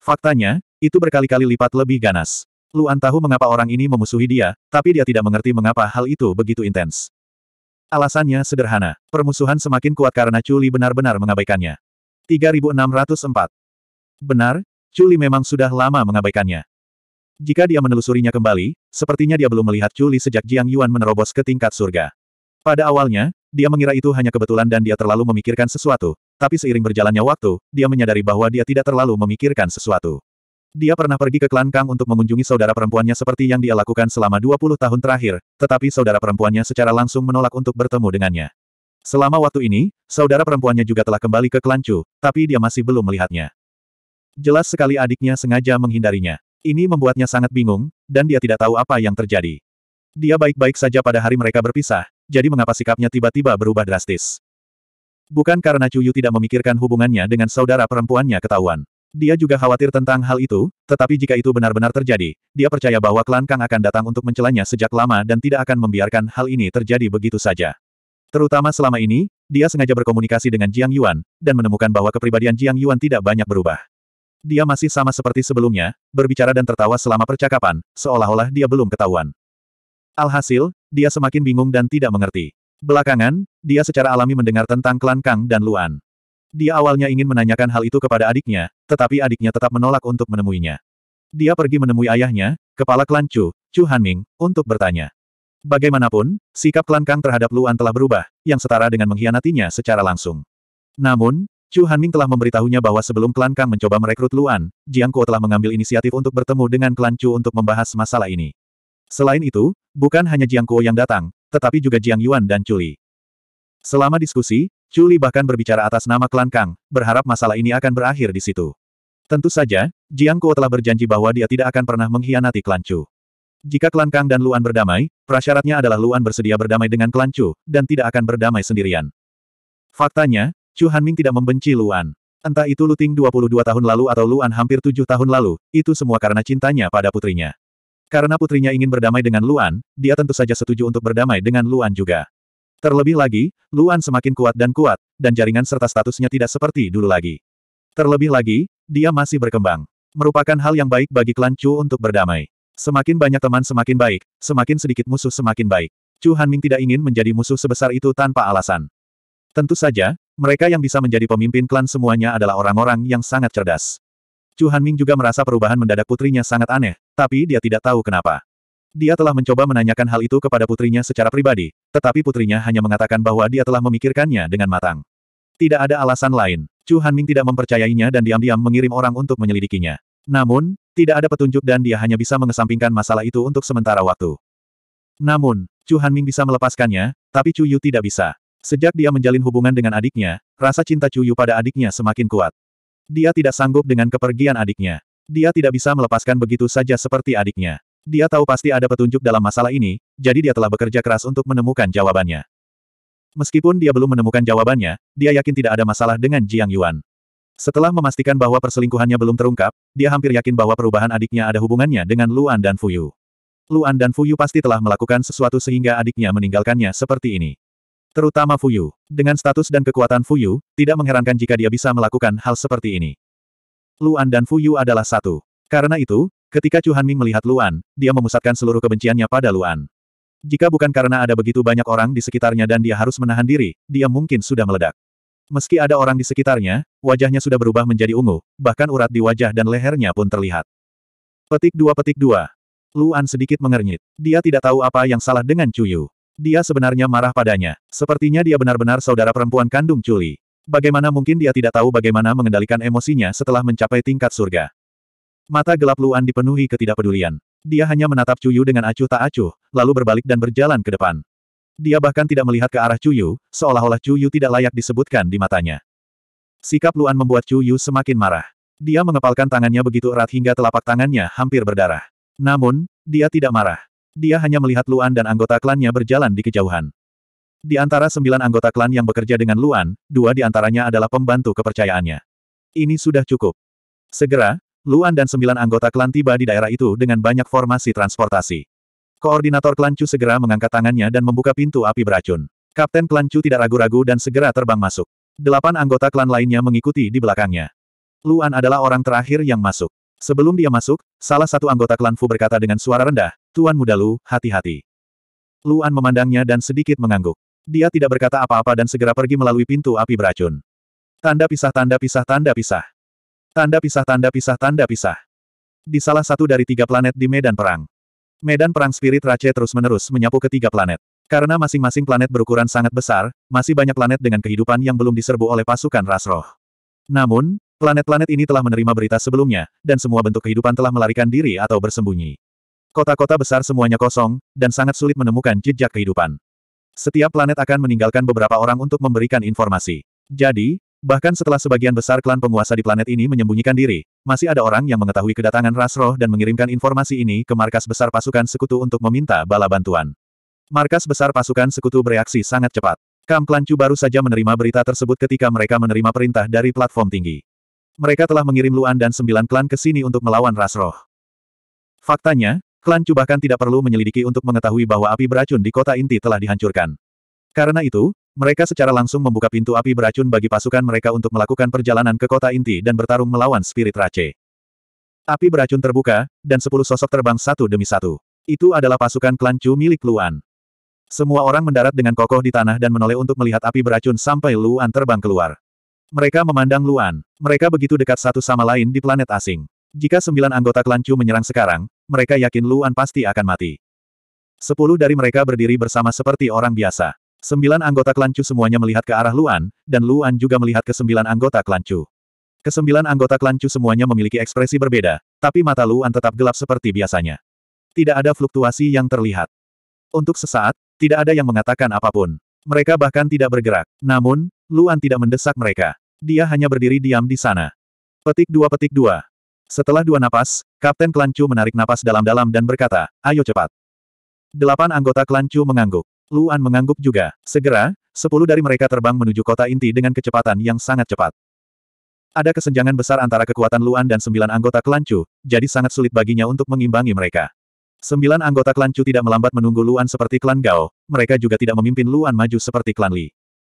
Speaker 1: Faktanya, itu berkali-kali lipat lebih ganas. Luan tahu mengapa orang ini memusuhi dia, tapi dia tidak mengerti mengapa hal itu begitu intens. Alasannya sederhana, permusuhan semakin kuat karena Culi benar-benar mengabaikannya. 3604. Benar, Chuli memang sudah lama mengabaikannya. Jika dia menelusurinya kembali, sepertinya dia belum melihat Chuli sejak Jiang Yuan menerobos ke tingkat surga. Pada awalnya, dia mengira itu hanya kebetulan dan dia terlalu memikirkan sesuatu, tapi seiring berjalannya waktu, dia menyadari bahwa dia tidak terlalu memikirkan sesuatu. Dia pernah pergi ke klan Kang untuk mengunjungi saudara perempuannya seperti yang dia lakukan selama 20 tahun terakhir, tetapi saudara perempuannya secara langsung menolak untuk bertemu dengannya. Selama waktu ini, saudara perempuannya juga telah kembali ke Klancu, tapi dia masih belum melihatnya. Jelas sekali adiknya sengaja menghindarinya. Ini membuatnya sangat bingung, dan dia tidak tahu apa yang terjadi. Dia baik-baik saja pada hari mereka berpisah, jadi mengapa sikapnya tiba-tiba berubah drastis. Bukan karena Cuyu tidak memikirkan hubungannya dengan saudara perempuannya ketahuan. Dia juga khawatir tentang hal itu, tetapi jika itu benar-benar terjadi, dia percaya bahwa klan Kang akan datang untuk mencelanya sejak lama dan tidak akan membiarkan hal ini terjadi begitu saja. Terutama selama ini, dia sengaja berkomunikasi dengan Jiang Yuan, dan menemukan bahwa kepribadian Jiang Yuan tidak banyak berubah. Dia masih sama seperti sebelumnya, berbicara dan tertawa selama percakapan, seolah-olah dia belum ketahuan. Alhasil, dia semakin bingung dan tidak mengerti. Belakangan, dia secara alami mendengar tentang klan Kang dan Luan. Dia awalnya ingin menanyakan hal itu kepada adiknya, tetapi adiknya tetap menolak untuk menemuinya. Dia pergi menemui ayahnya, kepala klan Chu, Chu Hanming, untuk bertanya. Bagaimanapun, sikap klan Kang terhadap Luan telah berubah, yang setara dengan mengkhianatinya secara langsung. Namun, Chu Hanming telah memberitahunya bahwa sebelum klan Kang mencoba merekrut Luan, Jiang Kuo telah mengambil inisiatif untuk bertemu dengan klan Chu untuk membahas masalah ini. Selain itu, bukan hanya Jiang Kuo yang datang, tetapi juga Jiang Yuan dan Chu Li. Selama diskusi, Chu Li bahkan berbicara atas nama klan Kang, berharap masalah ini akan berakhir di situ. Tentu saja, Jiang Kuo telah berjanji bahwa dia tidak akan pernah mengkhianati klan Chu. Jika klan Kang dan Luan berdamai, prasyaratnya adalah Luan bersedia berdamai dengan klan Chu, dan tidak akan berdamai sendirian. Faktanya, Chu Hanming tidak membenci Luan. Entah itu Luting 22 tahun lalu atau Luan hampir tujuh tahun lalu, itu semua karena cintanya pada putrinya. Karena putrinya ingin berdamai dengan Luan, dia tentu saja setuju untuk berdamai dengan Luan juga. Terlebih lagi, Luan semakin kuat dan kuat, dan jaringan serta statusnya tidak seperti dulu lagi. Terlebih lagi, dia masih berkembang. Merupakan hal yang baik bagi klan Chu untuk berdamai. Semakin banyak teman semakin baik, semakin sedikit musuh semakin baik. Chu Hanming tidak ingin menjadi musuh sebesar itu tanpa alasan. Tentu saja, mereka yang bisa menjadi pemimpin klan semuanya adalah orang-orang yang sangat cerdas. Chu Hanming juga merasa perubahan mendadak putrinya sangat aneh, tapi dia tidak tahu kenapa. Dia telah mencoba menanyakan hal itu kepada putrinya secara pribadi, tetapi putrinya hanya mengatakan bahwa dia telah memikirkannya dengan matang. Tidak ada alasan lain. Chu Hanming tidak mempercayainya dan diam-diam mengirim orang untuk menyelidikinya. Namun, tidak ada petunjuk dan dia hanya bisa mengesampingkan masalah itu untuk sementara waktu. Namun, Chu Hanming bisa melepaskannya, tapi Chu Yu tidak bisa. Sejak dia menjalin hubungan dengan adiknya, rasa cinta Chu Yu pada adiknya semakin kuat. Dia tidak sanggup dengan kepergian adiknya. Dia tidak bisa melepaskan begitu saja seperti adiknya. Dia tahu pasti ada petunjuk dalam masalah ini, jadi dia telah bekerja keras untuk menemukan jawabannya. Meskipun dia belum menemukan jawabannya, dia yakin tidak ada masalah dengan Jiang Yuan. Setelah memastikan bahwa perselingkuhannya belum terungkap, dia hampir yakin bahwa perubahan adiknya ada hubungannya dengan Luan dan Fuyu. Luan dan Fuyu pasti telah melakukan sesuatu sehingga adiknya meninggalkannya seperti ini. Terutama Fuyu. Dengan status dan kekuatan Fuyu, tidak mengherankan jika dia bisa melakukan hal seperti ini. Luan dan Fuyu adalah satu. Karena itu, ketika Chu Hanming melihat Luan, dia memusatkan seluruh kebenciannya pada Luan. Jika bukan karena ada begitu banyak orang di sekitarnya dan dia harus menahan diri, dia mungkin sudah meledak. Meski ada orang di sekitarnya, wajahnya sudah berubah menjadi ungu, bahkan urat di wajah dan lehernya pun terlihat. Petik dua petik dua. Luan sedikit mengernyit. Dia tidak tahu apa yang salah dengan Cuyu. Dia sebenarnya marah padanya. Sepertinya dia benar-benar saudara perempuan kandung Culi. Bagaimana mungkin dia tidak tahu bagaimana mengendalikan emosinya setelah mencapai tingkat surga. Mata gelap Luan dipenuhi ketidakpedulian. Dia hanya menatap Cuyu dengan acuh tak acuh, lalu berbalik dan berjalan ke depan. Dia bahkan tidak melihat ke arah Cuyu, seolah-olah Cuyu tidak layak disebutkan di matanya. Sikap Luan membuat Cuyu semakin marah. Dia mengepalkan tangannya begitu erat hingga telapak tangannya hampir berdarah. Namun, dia tidak marah. Dia hanya melihat Luan dan anggota klannya berjalan di kejauhan. Di antara sembilan anggota klan yang bekerja dengan Luan, dua di antaranya adalah pembantu kepercayaannya. Ini sudah cukup. Segera, Luan dan sembilan anggota klan tiba di daerah itu dengan banyak formasi transportasi. Koordinator Klancu segera mengangkat tangannya dan membuka pintu api beracun. Kapten Klancu tidak ragu-ragu dan segera terbang masuk. Delapan anggota klan lainnya mengikuti di belakangnya. Luan adalah orang terakhir yang masuk. Sebelum dia masuk, salah satu anggota klan Fu berkata dengan suara rendah, Tuan Muda Lu, hati-hati. Luan memandangnya dan sedikit mengangguk. Dia tidak berkata apa-apa dan segera pergi melalui pintu api beracun. Tanda pisah tanda pisah tanda pisah. Tanda pisah tanda pisah tanda pisah. Di salah satu dari tiga planet di medan perang, Medan perang spirit Rache terus-menerus menyapu ketiga planet. Karena masing-masing planet berukuran sangat besar, masih banyak planet dengan kehidupan yang belum diserbu oleh pasukan Rasroh. Namun, planet-planet ini telah menerima berita sebelumnya, dan semua bentuk kehidupan telah melarikan diri atau bersembunyi. Kota-kota besar semuanya kosong, dan sangat sulit menemukan jejak kehidupan. Setiap planet akan meninggalkan beberapa orang untuk memberikan informasi. Jadi, Bahkan setelah sebagian besar klan penguasa di planet ini menyembunyikan diri, masih ada orang yang mengetahui kedatangan Ras Roh dan mengirimkan informasi ini ke markas besar pasukan sekutu untuk meminta bala bantuan. Markas besar pasukan sekutu bereaksi sangat cepat. Kam Chu baru saja menerima berita tersebut ketika mereka menerima perintah dari platform tinggi. Mereka telah mengirim Luan dan sembilan klan ke sini untuk melawan Ras Roh. Faktanya, klan Chu bahkan tidak perlu menyelidiki untuk mengetahui bahwa api beracun di kota inti telah dihancurkan. Karena itu, mereka secara langsung membuka pintu api beracun bagi pasukan mereka untuk melakukan perjalanan ke kota inti dan bertarung melawan Spirit Rache. Api beracun terbuka, dan sepuluh sosok terbang satu demi satu. Itu adalah pasukan klan Chu milik Luan. Semua orang mendarat dengan kokoh di tanah dan menoleh untuk melihat api beracun sampai Luan terbang keluar. Mereka memandang Luan. Mereka begitu dekat satu sama lain di planet asing. Jika sembilan anggota klan Chu menyerang sekarang, mereka yakin Luan pasti akan mati. Sepuluh dari mereka berdiri bersama seperti orang biasa. Sembilan anggota klan Chu semuanya melihat ke arah Luan, dan Luan juga melihat ke sembilan anggota klan Chu. Kesembilan anggota klan Chu semuanya memiliki ekspresi berbeda, tapi mata Luan tetap gelap seperti biasanya. Tidak ada fluktuasi yang terlihat. Untuk sesaat, tidak ada yang mengatakan apapun. Mereka bahkan tidak bergerak. Namun, Luan tidak mendesak mereka. Dia hanya berdiri diam di sana. Petik dua petik dua. Setelah dua napas, Kapten klancu menarik napas dalam-dalam dan berkata, ayo cepat. Delapan anggota klancu mengangguk. Luan mengangguk juga. Segera, sepuluh dari mereka terbang menuju kota inti dengan kecepatan yang sangat cepat. Ada kesenjangan besar antara kekuatan Luan dan sembilan anggota klan jadi sangat sulit baginya untuk mengimbangi mereka. Sembilan anggota klan tidak melambat menunggu Luan seperti klan Gao, mereka juga tidak memimpin Luan maju seperti klan Li.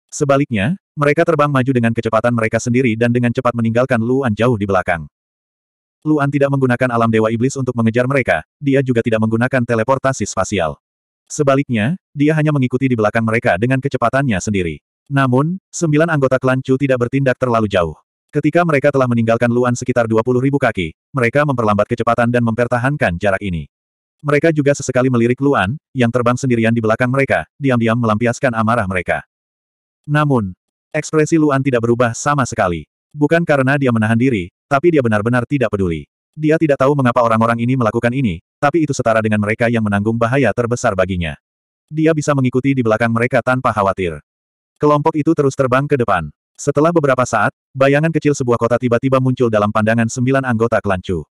Speaker 1: Sebaliknya, mereka terbang maju dengan kecepatan mereka sendiri dan dengan cepat meninggalkan Luan jauh di belakang. Luan tidak menggunakan alam dewa iblis untuk mengejar mereka, dia juga tidak menggunakan teleportasi spasial. Sebaliknya, dia hanya mengikuti di belakang mereka dengan kecepatannya sendiri. Namun, sembilan anggota klan Chu tidak bertindak terlalu jauh. Ketika mereka telah meninggalkan Luan sekitar 20 ribu kaki, mereka memperlambat kecepatan dan mempertahankan jarak ini. Mereka juga sesekali melirik Luan, yang terbang sendirian di belakang mereka, diam-diam melampiaskan amarah mereka. Namun, ekspresi Luan tidak berubah sama sekali. Bukan karena dia menahan diri, tapi dia benar-benar tidak peduli. Dia tidak tahu mengapa orang-orang ini melakukan ini, tapi itu setara dengan mereka yang menanggung bahaya terbesar baginya. Dia bisa mengikuti di belakang mereka tanpa khawatir. Kelompok itu terus terbang ke depan. Setelah beberapa saat, bayangan kecil sebuah kota tiba-tiba muncul dalam pandangan sembilan anggota klan Chu.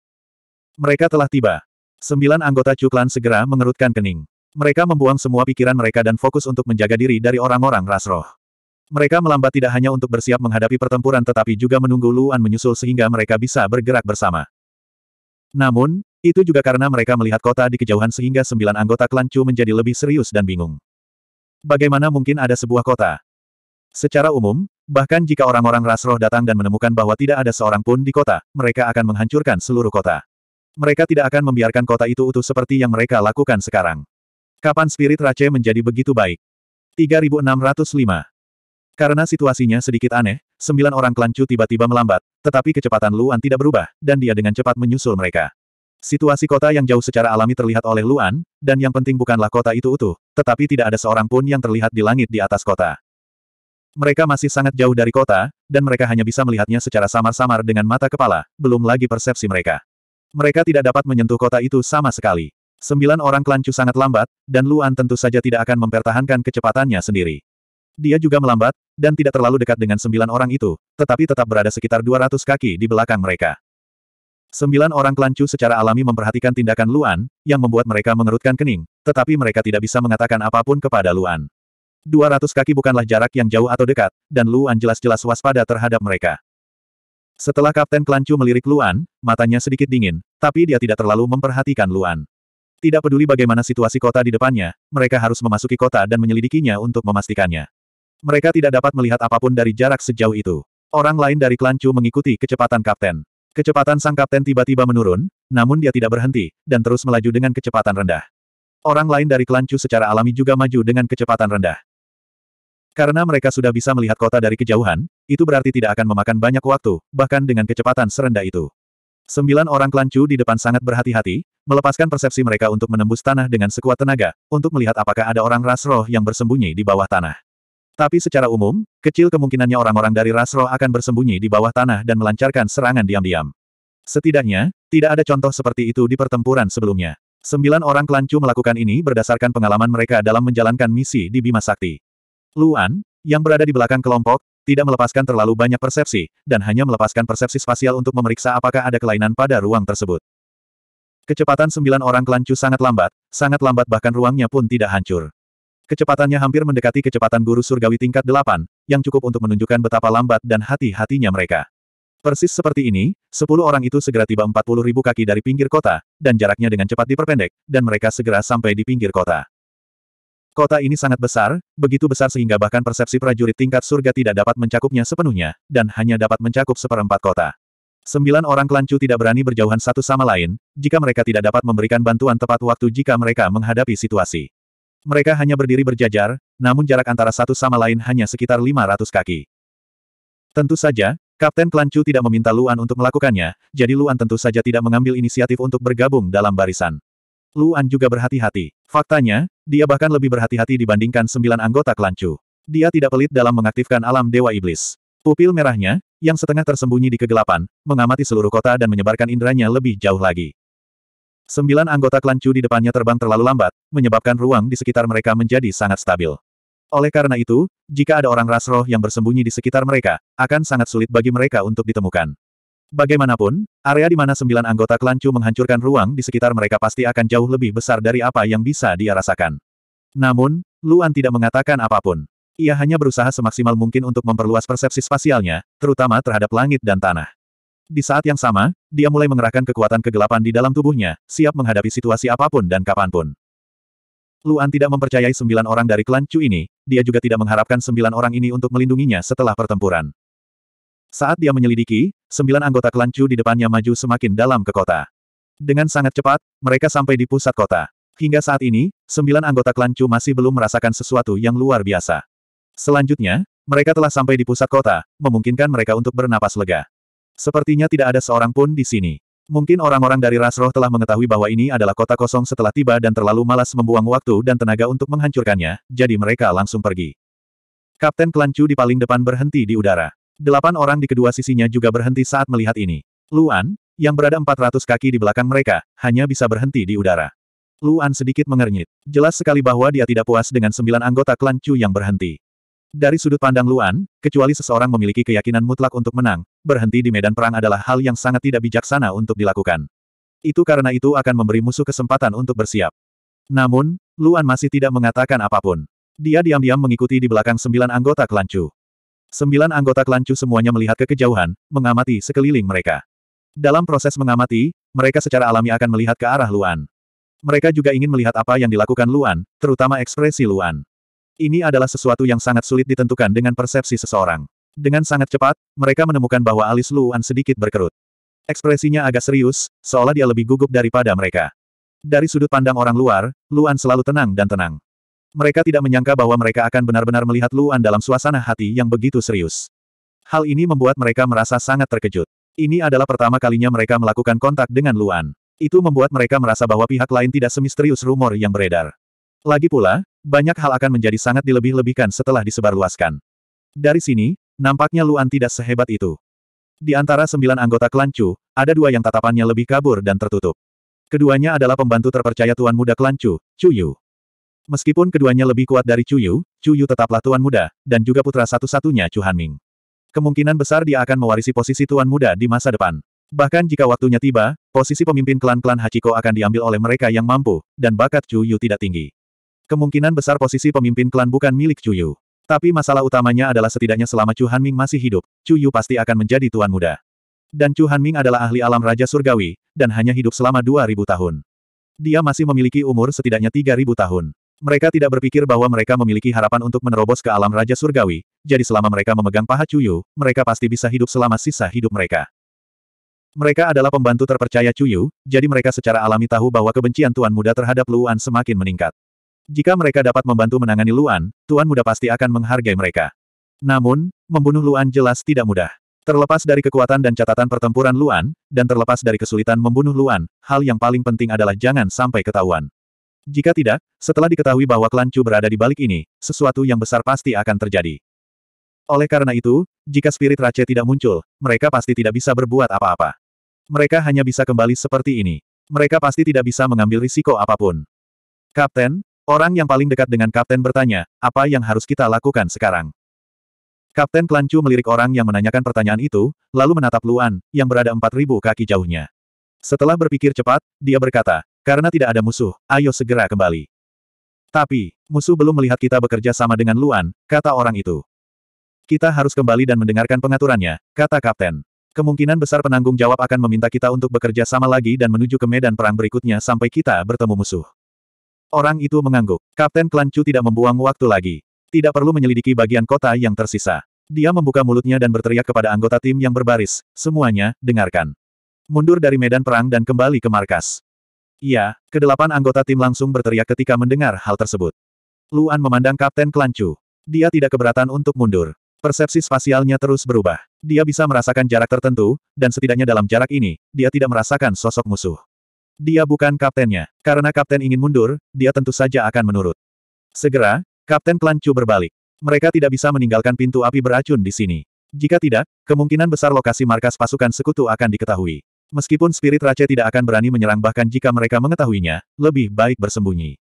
Speaker 1: Mereka telah tiba. Sembilan anggota Chu klan segera mengerutkan kening. Mereka membuang semua pikiran mereka dan fokus untuk menjaga diri dari orang-orang ras roh. Mereka melambat tidak hanya untuk bersiap menghadapi pertempuran tetapi juga menunggu Luan menyusul sehingga mereka bisa bergerak bersama. Namun, itu juga karena mereka melihat kota di kejauhan sehingga sembilan anggota klan Chu menjadi lebih serius dan bingung. Bagaimana mungkin ada sebuah kota? Secara umum, bahkan jika orang-orang ras roh datang dan menemukan bahwa tidak ada seorang pun di kota, mereka akan menghancurkan seluruh kota. Mereka tidak akan membiarkan kota itu utuh seperti yang mereka lakukan sekarang. Kapan spirit Rache menjadi begitu baik? 3605 Karena situasinya sedikit aneh, sembilan orang klan Chu tiba-tiba melambat, tetapi kecepatan Luan tidak berubah, dan dia dengan cepat menyusul mereka. Situasi kota yang jauh secara alami terlihat oleh Luan, dan yang penting bukanlah kota itu utuh, tetapi tidak ada seorang pun yang terlihat di langit di atas kota. Mereka masih sangat jauh dari kota, dan mereka hanya bisa melihatnya secara samar-samar dengan mata kepala, belum lagi persepsi mereka. Mereka tidak dapat menyentuh kota itu sama sekali. Sembilan orang kelancu sangat lambat, dan Luan tentu saja tidak akan mempertahankan kecepatannya sendiri. Dia juga melambat, dan tidak terlalu dekat dengan sembilan orang itu, tetapi tetap berada sekitar 200 kaki di belakang mereka. Sembilan orang kelancu secara alami memperhatikan tindakan Luan, yang membuat mereka mengerutkan kening, tetapi mereka tidak bisa mengatakan apapun kepada Luan. 200 kaki bukanlah jarak yang jauh atau dekat, dan Luan jelas-jelas waspada terhadap mereka. Setelah Kapten Kelancu melirik Luan, matanya sedikit dingin, tapi dia tidak terlalu memperhatikan Luan. Tidak peduli bagaimana situasi kota di depannya, mereka harus memasuki kota dan menyelidikinya untuk memastikannya. Mereka tidak dapat melihat apapun dari jarak sejauh itu. Orang lain dari klan Chu mengikuti kecepatan kapten. Kecepatan sang kapten tiba-tiba menurun, namun dia tidak berhenti, dan terus melaju dengan kecepatan rendah. Orang lain dari klan Chu secara alami juga maju dengan kecepatan rendah. Karena mereka sudah bisa melihat kota dari kejauhan, itu berarti tidak akan memakan banyak waktu, bahkan dengan kecepatan serendah itu. Sembilan orang klan Chu di depan sangat berhati-hati, melepaskan persepsi mereka untuk menembus tanah dengan sekuat tenaga, untuk melihat apakah ada orang ras roh yang bersembunyi di bawah tanah. Tapi secara umum, kecil kemungkinannya orang-orang dari ras roh akan bersembunyi di bawah tanah dan melancarkan serangan diam-diam. Setidaknya, tidak ada contoh seperti itu di pertempuran sebelumnya. Sembilan orang kelancu melakukan ini berdasarkan pengalaman mereka dalam menjalankan misi di Bima Sakti. Luan, yang berada di belakang kelompok, tidak melepaskan terlalu banyak persepsi, dan hanya melepaskan persepsi spasial untuk memeriksa apakah ada kelainan pada ruang tersebut. Kecepatan sembilan orang kelancu sangat lambat, sangat lambat bahkan ruangnya pun tidak hancur. Kecepatannya hampir mendekati kecepatan guru surgawi tingkat delapan, yang cukup untuk menunjukkan betapa lambat dan hati-hatinya mereka. Persis seperti ini, sepuluh orang itu segera tiba empat puluh ribu kaki dari pinggir kota, dan jaraknya dengan cepat diperpendek, dan mereka segera sampai di pinggir kota. Kota ini sangat besar, begitu besar sehingga bahkan persepsi prajurit tingkat surga tidak dapat mencakupnya sepenuhnya, dan hanya dapat mencakup seperempat kota. Sembilan orang kelancu tidak berani berjauhan satu sama lain, jika mereka tidak dapat memberikan bantuan tepat waktu jika mereka menghadapi situasi. Mereka hanya berdiri berjajar, namun jarak antara satu sama lain hanya sekitar 500 kaki. Tentu saja, Kapten Klan tidak meminta Luan untuk melakukannya, jadi Luan tentu saja tidak mengambil inisiatif untuk bergabung dalam barisan. Luan juga berhati-hati. Faktanya, dia bahkan lebih berhati-hati dibandingkan sembilan anggota Klan Dia tidak pelit dalam mengaktifkan alam Dewa Iblis. Pupil merahnya, yang setengah tersembunyi di kegelapan, mengamati seluruh kota dan menyebarkan inderanya lebih jauh lagi. Sembilan anggota klan Chu di depannya terbang terlalu lambat, menyebabkan ruang di sekitar mereka menjadi sangat stabil. Oleh karena itu, jika ada orang ras roh yang bersembunyi di sekitar mereka, akan sangat sulit bagi mereka untuk ditemukan. Bagaimanapun, area di mana sembilan anggota klan Chu menghancurkan ruang di sekitar mereka pasti akan jauh lebih besar dari apa yang bisa dia rasakan. Namun, Luan tidak mengatakan apapun. Ia hanya berusaha semaksimal mungkin untuk memperluas persepsi spasialnya, terutama terhadap langit dan tanah. Di saat yang sama, dia mulai mengerahkan kekuatan kegelapan di dalam tubuhnya, siap menghadapi situasi apapun dan kapanpun. Luan tidak mempercayai sembilan orang dari klan Chu ini, dia juga tidak mengharapkan sembilan orang ini untuk melindunginya setelah pertempuran. Saat dia menyelidiki, sembilan anggota klan Chu di depannya maju semakin dalam ke kota. Dengan sangat cepat, mereka sampai di pusat kota. Hingga saat ini, sembilan anggota klan Chu masih belum merasakan sesuatu yang luar biasa. Selanjutnya, mereka telah sampai di pusat kota, memungkinkan mereka untuk bernapas lega. Sepertinya tidak ada seorang pun di sini. Mungkin orang-orang dari ras roh telah mengetahui bahwa ini adalah kota kosong setelah tiba dan terlalu malas membuang waktu dan tenaga untuk menghancurkannya, jadi mereka langsung pergi. Kapten Kelancu di paling depan berhenti di udara. Delapan orang di kedua sisinya juga berhenti saat melihat ini. Luan, yang berada 400 kaki di belakang mereka, hanya bisa berhenti di udara. Luan sedikit mengernyit. Jelas sekali bahwa dia tidak puas dengan sembilan anggota Klancu yang berhenti. Dari sudut pandang Luan, kecuali seseorang memiliki keyakinan mutlak untuk menang, berhenti di medan perang adalah hal yang sangat tidak bijaksana untuk dilakukan. Itu karena itu akan memberi musuh kesempatan untuk bersiap. Namun, Luan masih tidak mengatakan apapun. Dia diam-diam mengikuti di belakang sembilan anggota kelancu. Sembilan anggota kelancu semuanya melihat ke kejauhan, mengamati sekeliling mereka. Dalam proses mengamati, mereka secara alami akan melihat ke arah Luan. Mereka juga ingin melihat apa yang dilakukan Luan, terutama ekspresi Luan. Ini adalah sesuatu yang sangat sulit ditentukan dengan persepsi seseorang. Dengan sangat cepat, mereka menemukan bahwa alis Luan sedikit berkerut. Ekspresinya agak serius, seolah dia lebih gugup daripada mereka. Dari sudut pandang orang luar, Luan selalu tenang dan tenang. Mereka tidak menyangka bahwa mereka akan benar-benar melihat Luan dalam suasana hati yang begitu serius. Hal ini membuat mereka merasa sangat terkejut. Ini adalah pertama kalinya mereka melakukan kontak dengan Luan. Itu membuat mereka merasa bahwa pihak lain tidak semisterius rumor yang beredar. Lagi pula, banyak hal akan menjadi sangat dilebih-lebihkan setelah disebarluaskan. Dari sini, nampaknya Luan tidak sehebat itu. Di antara sembilan anggota klan Chu, ada dua yang tatapannya lebih kabur dan tertutup. Keduanya adalah pembantu terpercaya Tuan Muda klan Chu, Chu Yu. Meskipun keduanya lebih kuat dari Chu Yu, Chu Yu tetaplah Tuan Muda, dan juga putra satu-satunya Chu Han Ming. Kemungkinan besar dia akan mewarisi posisi Tuan Muda di masa depan. Bahkan jika waktunya tiba, posisi pemimpin klan-klan Hachiko akan diambil oleh mereka yang mampu, dan bakat Chu Yu tidak tinggi. Kemungkinan besar posisi pemimpin klan bukan milik Cuyu. Tapi masalah utamanya adalah setidaknya selama Chu Hanming masih hidup, Cuyu pasti akan menjadi tuan muda. Dan Chu Hanming adalah ahli alam Raja Surgawi, dan hanya hidup selama 2000 tahun. Dia masih memiliki umur setidaknya 3000 tahun. Mereka tidak berpikir bahwa mereka memiliki harapan untuk menerobos ke alam Raja Surgawi, jadi selama mereka memegang paha Cuyu, mereka pasti bisa hidup selama sisa hidup mereka. Mereka adalah pembantu terpercaya Cuyu, jadi mereka secara alami tahu bahwa kebencian Tuan Muda terhadap Luan semakin meningkat. Jika mereka dapat membantu menangani Luan, Tuan Muda pasti akan menghargai mereka. Namun, membunuh Luan jelas tidak mudah. Terlepas dari kekuatan dan catatan pertempuran Luan, dan terlepas dari kesulitan membunuh Luan, hal yang paling penting adalah jangan sampai ketahuan. Jika tidak, setelah diketahui bahwa klan Chu berada di balik ini, sesuatu yang besar pasti akan terjadi. Oleh karena itu, jika spirit Rache tidak muncul, mereka pasti tidak bisa berbuat apa-apa. Mereka hanya bisa kembali seperti ini. Mereka pasti tidak bisa mengambil risiko apapun. Kapten, Orang yang paling dekat dengan kapten bertanya, apa yang harus kita lakukan sekarang? Kapten Klancu melirik orang yang menanyakan pertanyaan itu, lalu menatap Luan, yang berada 4.000 kaki jauhnya. Setelah berpikir cepat, dia berkata, karena tidak ada musuh, ayo segera kembali. Tapi, musuh belum melihat kita bekerja sama dengan Luan, kata orang itu. Kita harus kembali dan mendengarkan pengaturannya, kata Kapten. Kemungkinan besar penanggung jawab akan meminta kita untuk bekerja sama lagi dan menuju ke medan perang berikutnya sampai kita bertemu musuh. Orang itu mengangguk. Kapten Klancu tidak membuang waktu lagi. Tidak perlu menyelidiki bagian kota yang tersisa. Dia membuka mulutnya dan berteriak kepada anggota tim yang berbaris, semuanya, dengarkan. Mundur dari medan perang dan kembali ke markas. Iya, kedelapan anggota tim langsung berteriak ketika mendengar hal tersebut. Luan memandang Kapten Klancu. Dia tidak keberatan untuk mundur. Persepsi spasialnya terus berubah. Dia bisa merasakan jarak tertentu, dan setidaknya dalam jarak ini, dia tidak merasakan sosok musuh. Dia bukan kaptennya. Karena kapten ingin mundur, dia tentu saja akan menurut. Segera, kapten klan Chu berbalik. Mereka tidak bisa meninggalkan pintu api beracun di sini. Jika tidak, kemungkinan besar lokasi markas pasukan sekutu akan diketahui. Meskipun spirit race tidak akan berani menyerang bahkan jika mereka mengetahuinya, lebih baik bersembunyi.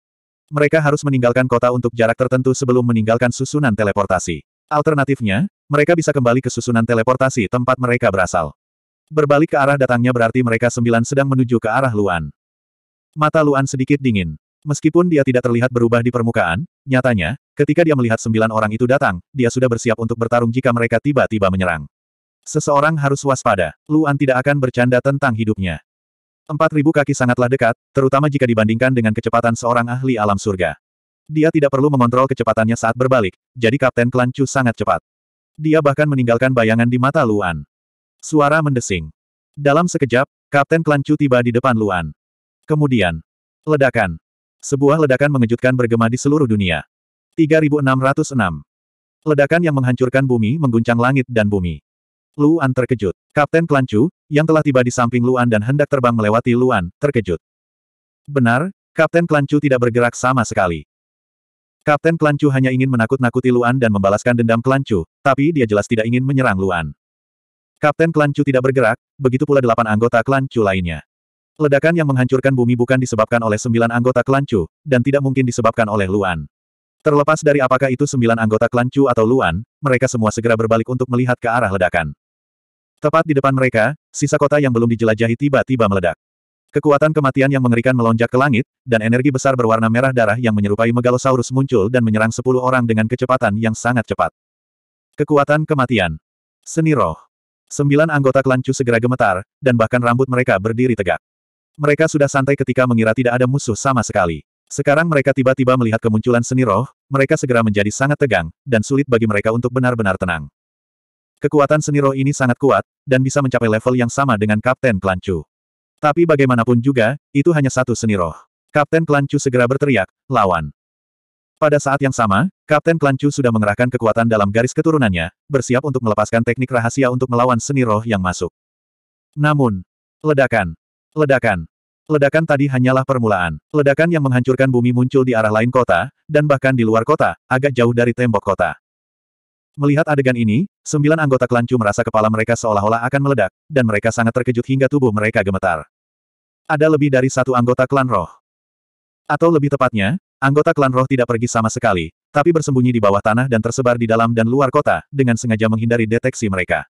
Speaker 1: Mereka harus meninggalkan kota untuk jarak tertentu sebelum meninggalkan susunan teleportasi. Alternatifnya, mereka bisa kembali ke susunan teleportasi tempat mereka berasal. Berbalik ke arah datangnya berarti mereka sembilan sedang menuju ke arah Luan. Mata Luan sedikit dingin. Meskipun dia tidak terlihat berubah di permukaan, nyatanya, ketika dia melihat sembilan orang itu datang, dia sudah bersiap untuk bertarung jika mereka tiba-tiba menyerang. Seseorang harus waspada, Luan tidak akan bercanda tentang hidupnya. Empat ribu kaki sangatlah dekat, terutama jika dibandingkan dengan kecepatan seorang ahli alam surga. Dia tidak perlu mengontrol kecepatannya saat berbalik, jadi Kapten Klan sangat cepat. Dia bahkan meninggalkan bayangan di mata Luan. Suara mendesing. Dalam sekejap, Kapten Klancu tiba di depan Luan. Kemudian, ledakan. Sebuah ledakan mengejutkan bergema di seluruh dunia. 3606. Ledakan yang menghancurkan bumi mengguncang langit dan bumi. Luan terkejut. Kapten Klancu, yang telah tiba di samping Luan dan hendak terbang melewati Luan, terkejut. Benar, Kapten Klancu tidak bergerak sama sekali. Kapten Klancu hanya ingin menakut-nakuti Luan dan membalaskan dendam Klancu, tapi dia jelas tidak ingin menyerang Luan. Kapten klan Chu tidak bergerak, begitu pula delapan anggota klan Chu lainnya. Ledakan yang menghancurkan bumi bukan disebabkan oleh sembilan anggota klan Chu, dan tidak mungkin disebabkan oleh Luan. Terlepas dari apakah itu sembilan anggota klan Chu atau Luan, mereka semua segera berbalik untuk melihat ke arah ledakan. Tepat di depan mereka, sisa kota yang belum dijelajahi tiba-tiba meledak. Kekuatan kematian yang mengerikan melonjak ke langit, dan energi besar berwarna merah darah yang menyerupai megalosaurus muncul dan menyerang sepuluh orang dengan kecepatan yang sangat cepat. Kekuatan kematian. Seni roh. Sembilan anggota klan Chu segera gemetar, dan bahkan rambut mereka berdiri tegak. Mereka sudah santai ketika mengira tidak ada musuh sama sekali. Sekarang mereka tiba-tiba melihat kemunculan seni roh, mereka segera menjadi sangat tegang, dan sulit bagi mereka untuk benar-benar tenang. Kekuatan seni roh ini sangat kuat, dan bisa mencapai level yang sama dengan Kapten Klan Chu. Tapi bagaimanapun juga, itu hanya satu seni roh. Kapten Klan Chu segera berteriak, lawan. Pada saat yang sama, Kapten Klancu sudah mengerahkan kekuatan dalam garis keturunannya, bersiap untuk melepaskan teknik rahasia untuk melawan seni roh yang masuk. Namun, ledakan, ledakan, ledakan tadi hanyalah permulaan. Ledakan yang menghancurkan bumi muncul di arah lain kota, dan bahkan di luar kota, agak jauh dari tembok kota. Melihat adegan ini, sembilan anggota Klancu merasa kepala mereka seolah-olah akan meledak, dan mereka sangat terkejut hingga tubuh mereka gemetar. Ada lebih dari satu anggota klan roh. Atau lebih tepatnya, anggota klan roh tidak pergi sama sekali, tapi bersembunyi di bawah tanah dan tersebar di dalam dan luar kota, dengan sengaja menghindari deteksi mereka.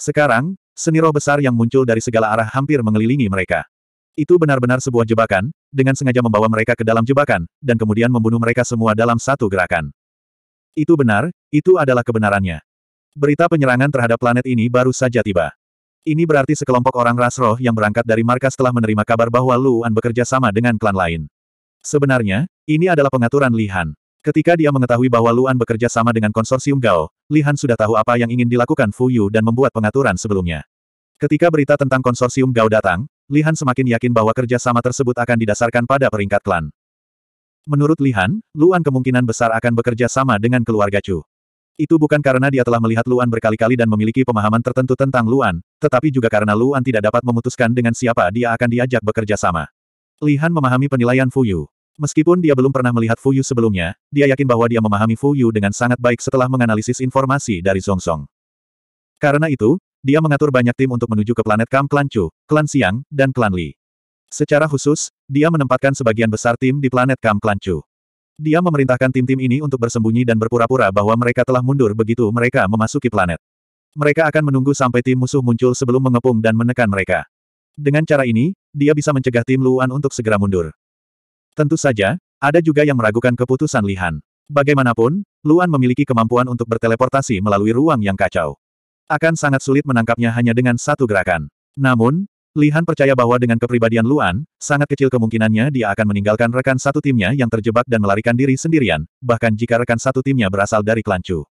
Speaker 1: Sekarang, seni roh besar yang muncul dari segala arah hampir mengelilingi mereka. Itu benar-benar sebuah jebakan, dengan sengaja membawa mereka ke dalam jebakan, dan kemudian membunuh mereka semua dalam satu gerakan. Itu benar, itu adalah kebenarannya. Berita penyerangan terhadap planet ini baru saja tiba. Ini berarti sekelompok orang ras roh yang berangkat dari markas telah menerima kabar bahwa Luan bekerja sama dengan klan lain. Sebenarnya, ini adalah pengaturan Lihan. Ketika dia mengetahui bahwa Luan bekerja sama dengan konsorsium Gao, Lihan sudah tahu apa yang ingin dilakukan Fu Yu dan membuat pengaturan sebelumnya. Ketika berita tentang konsorsium Gao datang, Lihan semakin yakin bahwa kerjasama tersebut akan didasarkan pada peringkat klan. Menurut Lihan, Luan kemungkinan besar akan bekerja sama dengan keluarga Chu. Itu bukan karena dia telah melihat Luan berkali-kali dan memiliki pemahaman tertentu tentang Luan, tetapi juga karena Luan tidak dapat memutuskan dengan siapa dia akan diajak bekerja sama. Lihan memahami penilaian Fu Yu. Meskipun dia belum pernah melihat Fuyu sebelumnya, dia yakin bahwa dia memahami Fuyu dengan sangat baik setelah menganalisis informasi dari Song Song. Karena itu, dia mengatur banyak tim untuk menuju ke planet Kam Klan Chu, Klan Siang, dan Klan Li. Secara khusus, dia menempatkan sebagian besar tim di planet Kam Klan Chu. Dia memerintahkan tim-tim ini untuk bersembunyi dan berpura-pura bahwa mereka telah mundur begitu mereka memasuki planet. Mereka akan menunggu sampai tim musuh muncul sebelum mengepung dan menekan mereka. Dengan cara ini, dia bisa mencegah tim Luan untuk segera mundur. Tentu saja, ada juga yang meragukan keputusan Lihan. Bagaimanapun, Luan memiliki kemampuan untuk berteleportasi melalui ruang yang kacau. Akan sangat sulit menangkapnya hanya dengan satu gerakan. Namun, Lihan percaya bahwa dengan kepribadian Luan, sangat kecil kemungkinannya dia akan meninggalkan rekan satu timnya yang terjebak dan melarikan diri sendirian, bahkan jika rekan satu timnya berasal dari Klancu.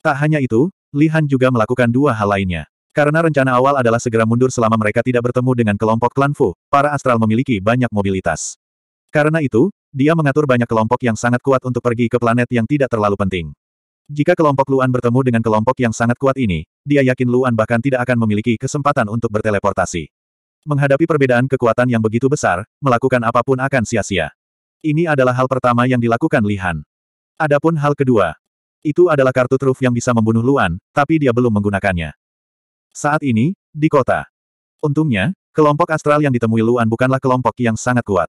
Speaker 1: Tak hanya itu, Lihan juga melakukan dua hal lainnya. Karena rencana awal adalah segera mundur selama mereka tidak bertemu dengan kelompok klan Fu, para astral memiliki banyak mobilitas. Karena itu, dia mengatur banyak kelompok yang sangat kuat untuk pergi ke planet yang tidak terlalu penting. Jika kelompok Luan bertemu dengan kelompok yang sangat kuat ini, dia yakin Luan bahkan tidak akan memiliki kesempatan untuk berteleportasi. Menghadapi perbedaan kekuatan yang begitu besar, melakukan apapun akan sia-sia. Ini adalah hal pertama yang dilakukan Lihan. Adapun hal kedua, itu adalah kartu truf yang bisa membunuh Luan, tapi dia belum menggunakannya. Saat ini, di kota. Untungnya, kelompok astral yang ditemui Luan bukanlah kelompok yang sangat kuat.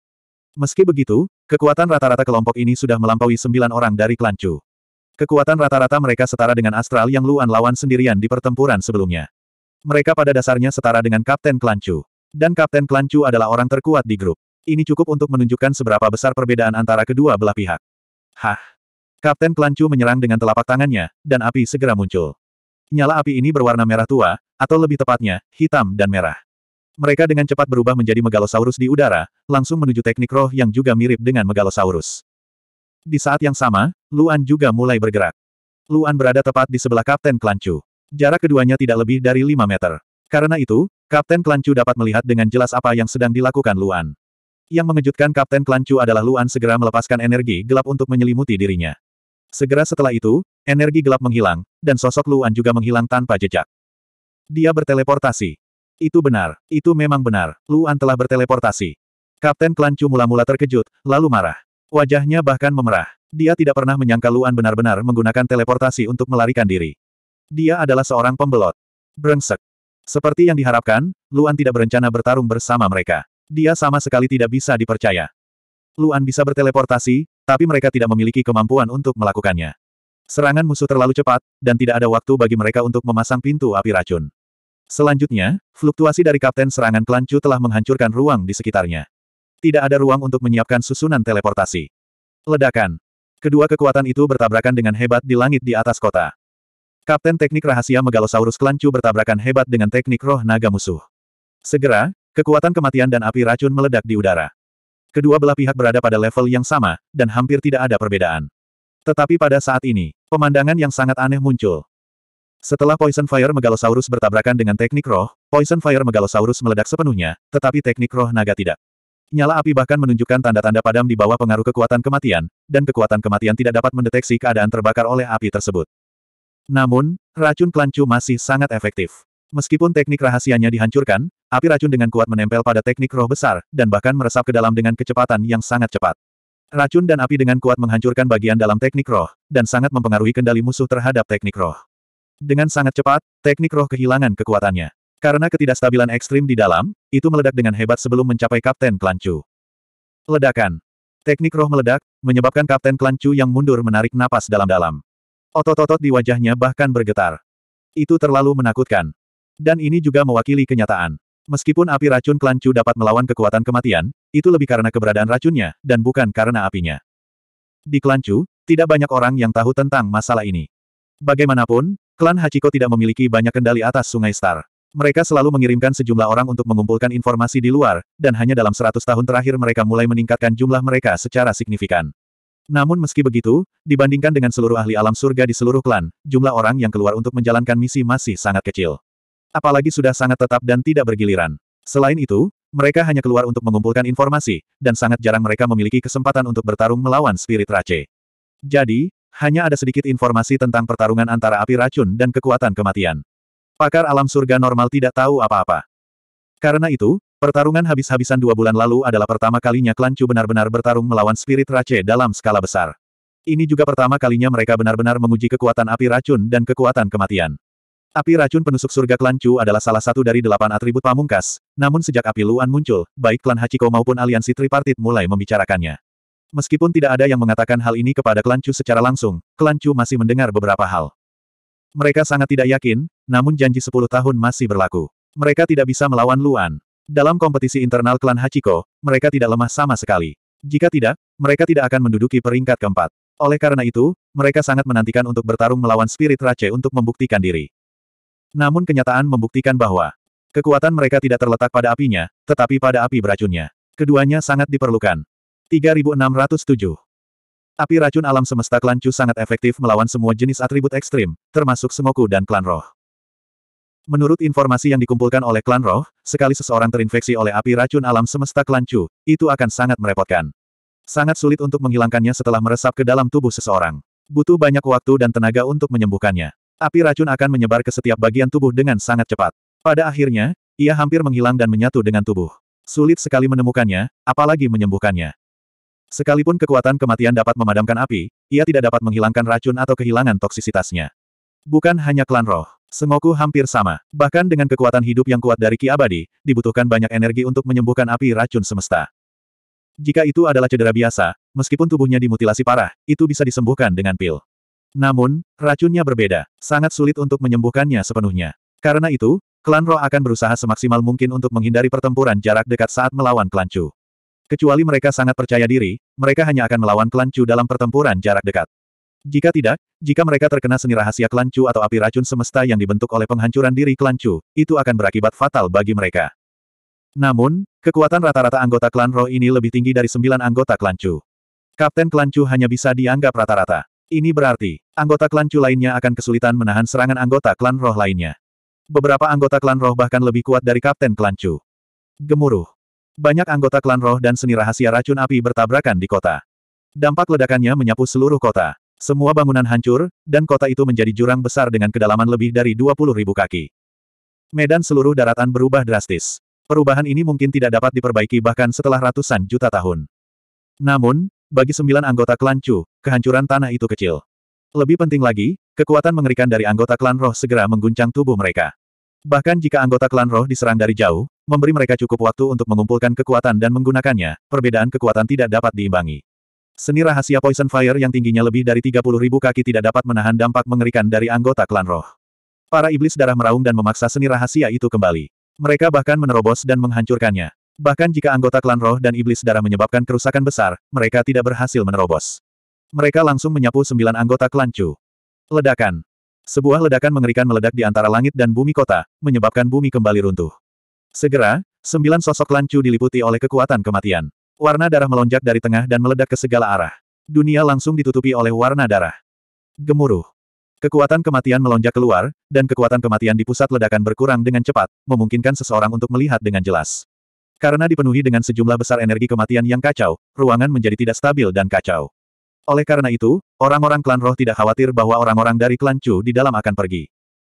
Speaker 1: Meski begitu, kekuatan rata-rata kelompok ini sudah melampaui sembilan orang dari klan Chu. Kekuatan rata-rata mereka setara dengan Astral yang Luan lawan sendirian di pertempuran sebelumnya. Mereka pada dasarnya setara dengan Kapten Klan Chu. Dan Kapten Klan Chu adalah orang terkuat di grup. Ini cukup untuk menunjukkan seberapa besar perbedaan antara kedua belah pihak. Hah! Kapten Klan Chu menyerang dengan telapak tangannya, dan api segera muncul. Nyala api ini berwarna merah tua, atau lebih tepatnya, hitam dan merah. Mereka dengan cepat berubah menjadi megalosaurus di udara, langsung menuju teknik roh yang juga mirip dengan megalosaurus. Di saat yang sama, Luan juga mulai bergerak. Luan berada tepat di sebelah Kapten Klancu, Jarak keduanya tidak lebih dari 5 meter. Karena itu, Kapten Klancu dapat melihat dengan jelas apa yang sedang dilakukan Luan. Yang mengejutkan Kapten Klancu adalah Luan segera melepaskan energi gelap untuk menyelimuti dirinya. Segera setelah itu, energi gelap menghilang, dan sosok Luan juga menghilang tanpa jejak. Dia berteleportasi. Itu benar, itu memang benar, Luan telah berteleportasi. Kapten Klan Chu mula-mula terkejut, lalu marah. Wajahnya bahkan memerah. Dia tidak pernah menyangka Luan benar-benar menggunakan teleportasi untuk melarikan diri. Dia adalah seorang pembelot. Brengsek. Seperti yang diharapkan, Luan tidak berencana bertarung bersama mereka. Dia sama sekali tidak bisa dipercaya. Luan bisa berteleportasi, tapi mereka tidak memiliki kemampuan untuk melakukannya. Serangan musuh terlalu cepat, dan tidak ada waktu bagi mereka untuk memasang pintu api racun. Selanjutnya, fluktuasi dari Kapten Serangan Klan Chu telah menghancurkan ruang di sekitarnya. Tidak ada ruang untuk menyiapkan susunan teleportasi. Ledakan. Kedua kekuatan itu bertabrakan dengan hebat di langit di atas kota. Kapten teknik rahasia Megalosaurus Klan Chu bertabrakan hebat dengan teknik roh naga musuh. Segera, kekuatan kematian dan api racun meledak di udara. Kedua belah pihak berada pada level yang sama, dan hampir tidak ada perbedaan. Tetapi pada saat ini, pemandangan yang sangat aneh muncul. Setelah Poison Fire Megalosaurus bertabrakan dengan teknik roh, Poison Fire Megalosaurus meledak sepenuhnya, tetapi teknik roh naga tidak. Nyala api bahkan menunjukkan tanda-tanda padam di bawah pengaruh kekuatan kematian, dan kekuatan kematian tidak dapat mendeteksi keadaan terbakar oleh api tersebut. Namun, racun kelancu masih sangat efektif. Meskipun teknik rahasianya dihancurkan, api racun dengan kuat menempel pada teknik roh besar, dan bahkan meresap ke dalam dengan kecepatan yang sangat cepat. Racun dan api dengan kuat menghancurkan bagian dalam teknik roh, dan sangat mempengaruhi kendali musuh terhadap teknik roh. Dengan sangat cepat, teknik roh kehilangan kekuatannya. Karena ketidakstabilan ekstrim di dalam, itu meledak dengan hebat sebelum mencapai Kapten Klancu. Ledakan. Teknik roh meledak, menyebabkan Kapten Klancu yang mundur menarik napas dalam-dalam. Otot-otot di wajahnya bahkan bergetar. Itu terlalu menakutkan. Dan ini juga mewakili kenyataan. Meskipun api racun Klancu dapat melawan kekuatan kematian, itu lebih karena keberadaan racunnya, dan bukan karena apinya. Di Klancu, tidak banyak orang yang tahu tentang masalah ini. Bagaimanapun, Klan Hachiko tidak memiliki banyak kendali atas Sungai Star. Mereka selalu mengirimkan sejumlah orang untuk mengumpulkan informasi di luar, dan hanya dalam 100 tahun terakhir mereka mulai meningkatkan jumlah mereka secara signifikan. Namun meski begitu, dibandingkan dengan seluruh ahli alam surga di seluruh klan, jumlah orang yang keluar untuk menjalankan misi masih sangat kecil. Apalagi sudah sangat tetap dan tidak bergiliran. Selain itu, mereka hanya keluar untuk mengumpulkan informasi, dan sangat jarang mereka memiliki kesempatan untuk bertarung melawan spirit race. Jadi, hanya ada sedikit informasi tentang pertarungan antara api racun dan kekuatan kematian. Pakar alam surga normal tidak tahu apa-apa. Karena itu, pertarungan habis-habisan dua bulan lalu adalah pertama kalinya klan Chu benar-benar bertarung melawan spirit Rache dalam skala besar. Ini juga pertama kalinya mereka benar-benar menguji kekuatan api racun dan kekuatan kematian. Api racun penusuk surga klan Chu adalah salah satu dari delapan atribut pamungkas, namun sejak api Luan muncul, baik klan Hachiko maupun aliansi tripartit mulai membicarakannya. Meskipun tidak ada yang mengatakan hal ini kepada Kelancu secara langsung, Kelancu masih mendengar beberapa hal. Mereka sangat tidak yakin, namun janji 10 tahun masih berlaku. Mereka tidak bisa melawan Luan. Dalam kompetisi internal klan Hachiko, mereka tidak lemah sama sekali. Jika tidak, mereka tidak akan menduduki peringkat keempat. Oleh karena itu, mereka sangat menantikan untuk bertarung melawan Spirit Race untuk membuktikan diri. Namun kenyataan membuktikan bahwa kekuatan mereka tidak terletak pada apinya, tetapi pada api beracunnya. Keduanya sangat diperlukan. 3607. Api racun alam semesta klan Chu sangat efektif melawan semua jenis atribut ekstrim, termasuk Semoku dan klan roh. Menurut informasi yang dikumpulkan oleh klan roh, sekali seseorang terinfeksi oleh api racun alam semesta klan Chu, itu akan sangat merepotkan. Sangat sulit untuk menghilangkannya setelah meresap ke dalam tubuh seseorang. Butuh banyak waktu dan tenaga untuk menyembuhkannya. Api racun akan menyebar ke setiap bagian tubuh dengan sangat cepat. Pada akhirnya, ia hampir menghilang dan menyatu dengan tubuh. Sulit sekali menemukannya, apalagi menyembuhkannya. Sekalipun kekuatan kematian dapat memadamkan api, ia tidak dapat menghilangkan racun atau kehilangan toksisitasnya. Bukan hanya klan roh, Sengoku hampir sama. Bahkan dengan kekuatan hidup yang kuat dari Ki Abadi, dibutuhkan banyak energi untuk menyembuhkan api racun semesta. Jika itu adalah cedera biasa, meskipun tubuhnya dimutilasi parah, itu bisa disembuhkan dengan pil. Namun, racunnya berbeda, sangat sulit untuk menyembuhkannya sepenuhnya. Karena itu, klan roh akan berusaha semaksimal mungkin untuk menghindari pertempuran jarak dekat saat melawan klan Chu. Kecuali mereka sangat percaya diri, mereka hanya akan melawan klan Chu dalam pertempuran jarak dekat. Jika tidak, jika mereka terkena seni rahasia klan Chu atau api racun semesta yang dibentuk oleh penghancuran diri klan Chu, itu akan berakibat fatal bagi mereka. Namun, kekuatan rata-rata anggota klan Roh ini lebih tinggi dari sembilan anggota klan Chu. Kapten klan Chu hanya bisa dianggap rata-rata. Ini berarti, anggota klan Chu lainnya akan kesulitan menahan serangan anggota klan Roh lainnya. Beberapa anggota klan roh bahkan lebih kuat dari Kapten Klan Chu. Gemuruh. Banyak anggota klan roh dan seni rahasia racun api bertabrakan di kota. Dampak ledakannya menyapu seluruh kota. Semua bangunan hancur, dan kota itu menjadi jurang besar dengan kedalaman lebih dari 20 ribu kaki. Medan seluruh daratan berubah drastis. Perubahan ini mungkin tidak dapat diperbaiki bahkan setelah ratusan juta tahun. Namun, bagi sembilan anggota klan Chu, kehancuran tanah itu kecil. Lebih penting lagi, kekuatan mengerikan dari anggota klan roh segera mengguncang tubuh mereka. Bahkan jika anggota klan roh diserang dari jauh, memberi mereka cukup waktu untuk mengumpulkan kekuatan dan menggunakannya, perbedaan kekuatan tidak dapat diimbangi. Seni rahasia Poison Fire yang tingginya lebih dari ribu kaki tidak dapat menahan dampak mengerikan dari anggota klan roh. Para iblis darah meraung dan memaksa seni rahasia itu kembali. Mereka bahkan menerobos dan menghancurkannya. Bahkan jika anggota klan roh dan iblis darah menyebabkan kerusakan besar, mereka tidak berhasil menerobos. Mereka langsung menyapu sembilan anggota klan Chu. Ledakan. Sebuah ledakan mengerikan meledak di antara langit dan bumi kota, menyebabkan bumi kembali runtuh. Segera, sembilan sosok lancu diliputi oleh kekuatan kematian. Warna darah melonjak dari tengah dan meledak ke segala arah. Dunia langsung ditutupi oleh warna darah. Gemuruh. Kekuatan kematian melonjak keluar, dan kekuatan kematian di pusat ledakan berkurang dengan cepat, memungkinkan seseorang untuk melihat dengan jelas. Karena dipenuhi dengan sejumlah besar energi kematian yang kacau, ruangan menjadi tidak stabil dan kacau. Oleh karena itu, orang-orang klan roh tidak khawatir bahwa orang-orang dari klan Chu di dalam akan pergi.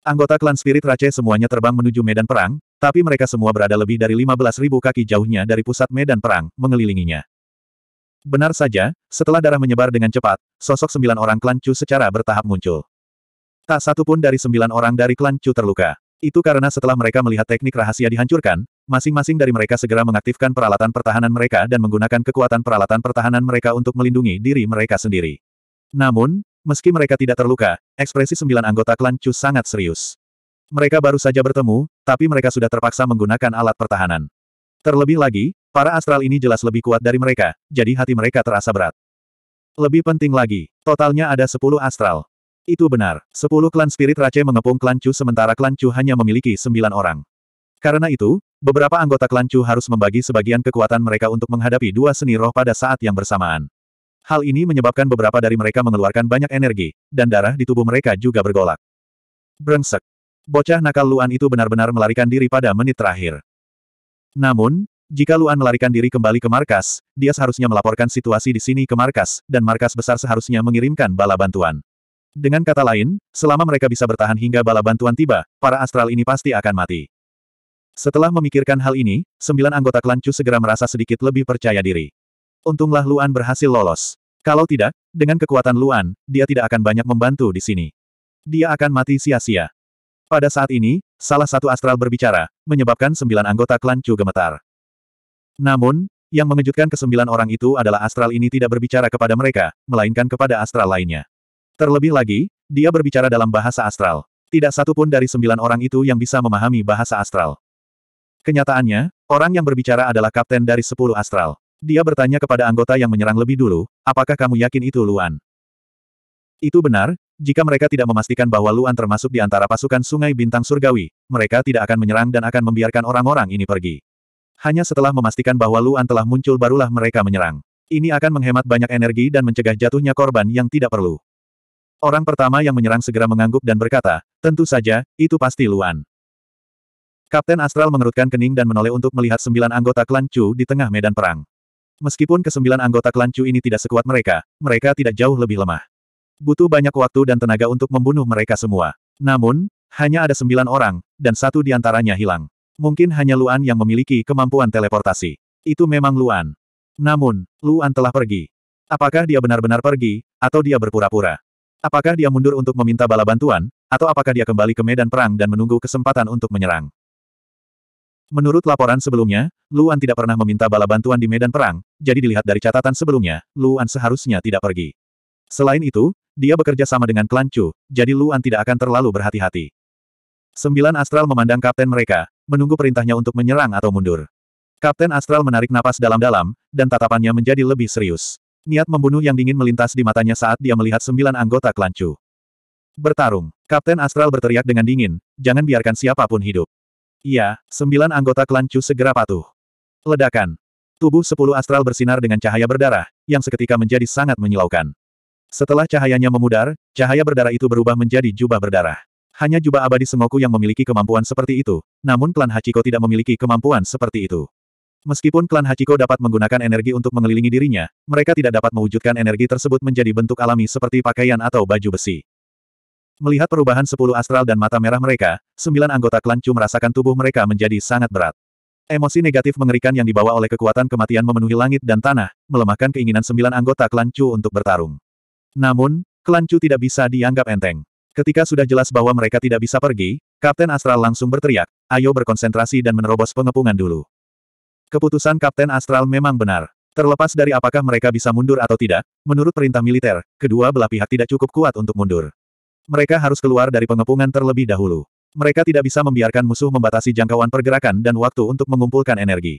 Speaker 1: Anggota klan Spirit Rache semuanya terbang menuju medan perang, tapi mereka semua berada lebih dari 15.000 kaki jauhnya dari pusat medan perang, mengelilinginya. Benar saja, setelah darah menyebar dengan cepat, sosok sembilan orang klan Chu secara bertahap muncul. Tak satu pun dari sembilan orang dari klan Chu terluka. Itu karena setelah mereka melihat teknik rahasia dihancurkan, masing-masing dari mereka segera mengaktifkan peralatan pertahanan mereka dan menggunakan kekuatan peralatan pertahanan mereka untuk melindungi diri mereka sendiri. Namun, meski mereka tidak terluka, ekspresi sembilan anggota klan Chu sangat serius. Mereka baru saja bertemu, tapi mereka sudah terpaksa menggunakan alat pertahanan. Terlebih lagi, para astral ini jelas lebih kuat dari mereka, jadi hati mereka terasa berat. Lebih penting lagi, totalnya ada 10 astral. Itu benar, 10 klan spirit Rache mengepung klan Chu sementara klan Chu hanya memiliki 9 orang. Karena itu, beberapa anggota klan Chu harus membagi sebagian kekuatan mereka untuk menghadapi dua seni roh pada saat yang bersamaan. Hal ini menyebabkan beberapa dari mereka mengeluarkan banyak energi, dan darah di tubuh mereka juga bergolak. Brengsek, Bocah nakal Luan itu benar-benar melarikan diri pada menit terakhir. Namun, jika Luan melarikan diri kembali ke markas, dia seharusnya melaporkan situasi di sini ke markas, dan markas besar seharusnya mengirimkan bala bantuan. Dengan kata lain, selama mereka bisa bertahan hingga bala bantuan tiba, para astral ini pasti akan mati. Setelah memikirkan hal ini, sembilan anggota klan Chu segera merasa sedikit lebih percaya diri. Untunglah Luan berhasil lolos. Kalau tidak, dengan kekuatan Luan, dia tidak akan banyak membantu di sini. Dia akan mati sia-sia. Pada saat ini, salah satu astral berbicara, menyebabkan sembilan anggota klan Chu gemetar. Namun, yang mengejutkan kesembilan orang itu adalah astral ini tidak berbicara kepada mereka, melainkan kepada astral lainnya. Terlebih lagi, dia berbicara dalam bahasa astral. Tidak satu pun dari sembilan orang itu yang bisa memahami bahasa astral. Kenyataannya, orang yang berbicara adalah kapten dari sepuluh astral. Dia bertanya kepada anggota yang menyerang lebih dulu, apakah kamu yakin itu Luan? Itu benar, jika mereka tidak memastikan bahwa Luan termasuk di antara pasukan Sungai Bintang Surgawi, mereka tidak akan menyerang dan akan membiarkan orang-orang ini pergi. Hanya setelah memastikan bahwa Luan telah muncul barulah mereka menyerang. Ini akan menghemat banyak energi dan mencegah jatuhnya korban yang tidak perlu. Orang pertama yang menyerang segera mengangguk dan berkata, tentu saja, itu pasti Luan. Kapten Astral mengerutkan kening dan menoleh untuk melihat sembilan anggota klan Chu di tengah medan perang. Meskipun kesembilan anggota klan Chu ini tidak sekuat mereka, mereka tidak jauh lebih lemah. Butuh banyak waktu dan tenaga untuk membunuh mereka semua. Namun, hanya ada sembilan orang, dan satu di antaranya hilang. Mungkin hanya Luan yang memiliki kemampuan teleportasi. Itu memang Luan. Namun, Luan telah pergi. Apakah dia benar-benar pergi, atau dia berpura-pura? Apakah dia mundur untuk meminta bala bantuan, atau apakah dia kembali ke medan perang dan menunggu kesempatan untuk menyerang? Menurut laporan sebelumnya, Luan tidak pernah meminta bala bantuan di medan perang, jadi dilihat dari catatan sebelumnya, Luan seharusnya tidak pergi. Selain itu, dia bekerja sama dengan klan Chu, jadi Luan tidak akan terlalu berhati-hati. Sembilan Astral memandang kapten mereka, menunggu perintahnya untuk menyerang atau mundur. Kapten Astral menarik napas dalam-dalam, dan tatapannya menjadi lebih serius. Niat membunuh yang dingin melintas di matanya saat dia melihat sembilan anggota klan Chu. Bertarung, Kapten Astral berteriak dengan dingin, jangan biarkan siapapun hidup. Iya, sembilan anggota klan Chu segera patuh. Ledakan. Tubuh sepuluh astral bersinar dengan cahaya berdarah, yang seketika menjadi sangat menyilaukan. Setelah cahayanya memudar, cahaya berdarah itu berubah menjadi jubah berdarah. Hanya jubah abadi Sengoku yang memiliki kemampuan seperti itu, namun klan Hachiko tidak memiliki kemampuan seperti itu. Meskipun klan Hachiko dapat menggunakan energi untuk mengelilingi dirinya, mereka tidak dapat mewujudkan energi tersebut menjadi bentuk alami seperti pakaian atau baju besi. Melihat perubahan sepuluh astral dan mata merah mereka, sembilan anggota klan Chu merasakan tubuh mereka menjadi sangat berat. Emosi negatif mengerikan yang dibawa oleh kekuatan kematian memenuhi langit dan tanah, melemahkan keinginan sembilan anggota klan Chu untuk bertarung. Namun, klan Chu tidak bisa dianggap enteng. Ketika sudah jelas bahwa mereka tidak bisa pergi, Kapten Astral langsung berteriak, ayo berkonsentrasi dan menerobos pengepungan dulu. Keputusan Kapten Astral memang benar. Terlepas dari apakah mereka bisa mundur atau tidak, menurut perintah militer, kedua belah pihak tidak cukup kuat untuk mundur. Mereka harus keluar dari pengepungan terlebih dahulu. Mereka tidak bisa membiarkan musuh membatasi jangkauan pergerakan dan waktu untuk mengumpulkan energi.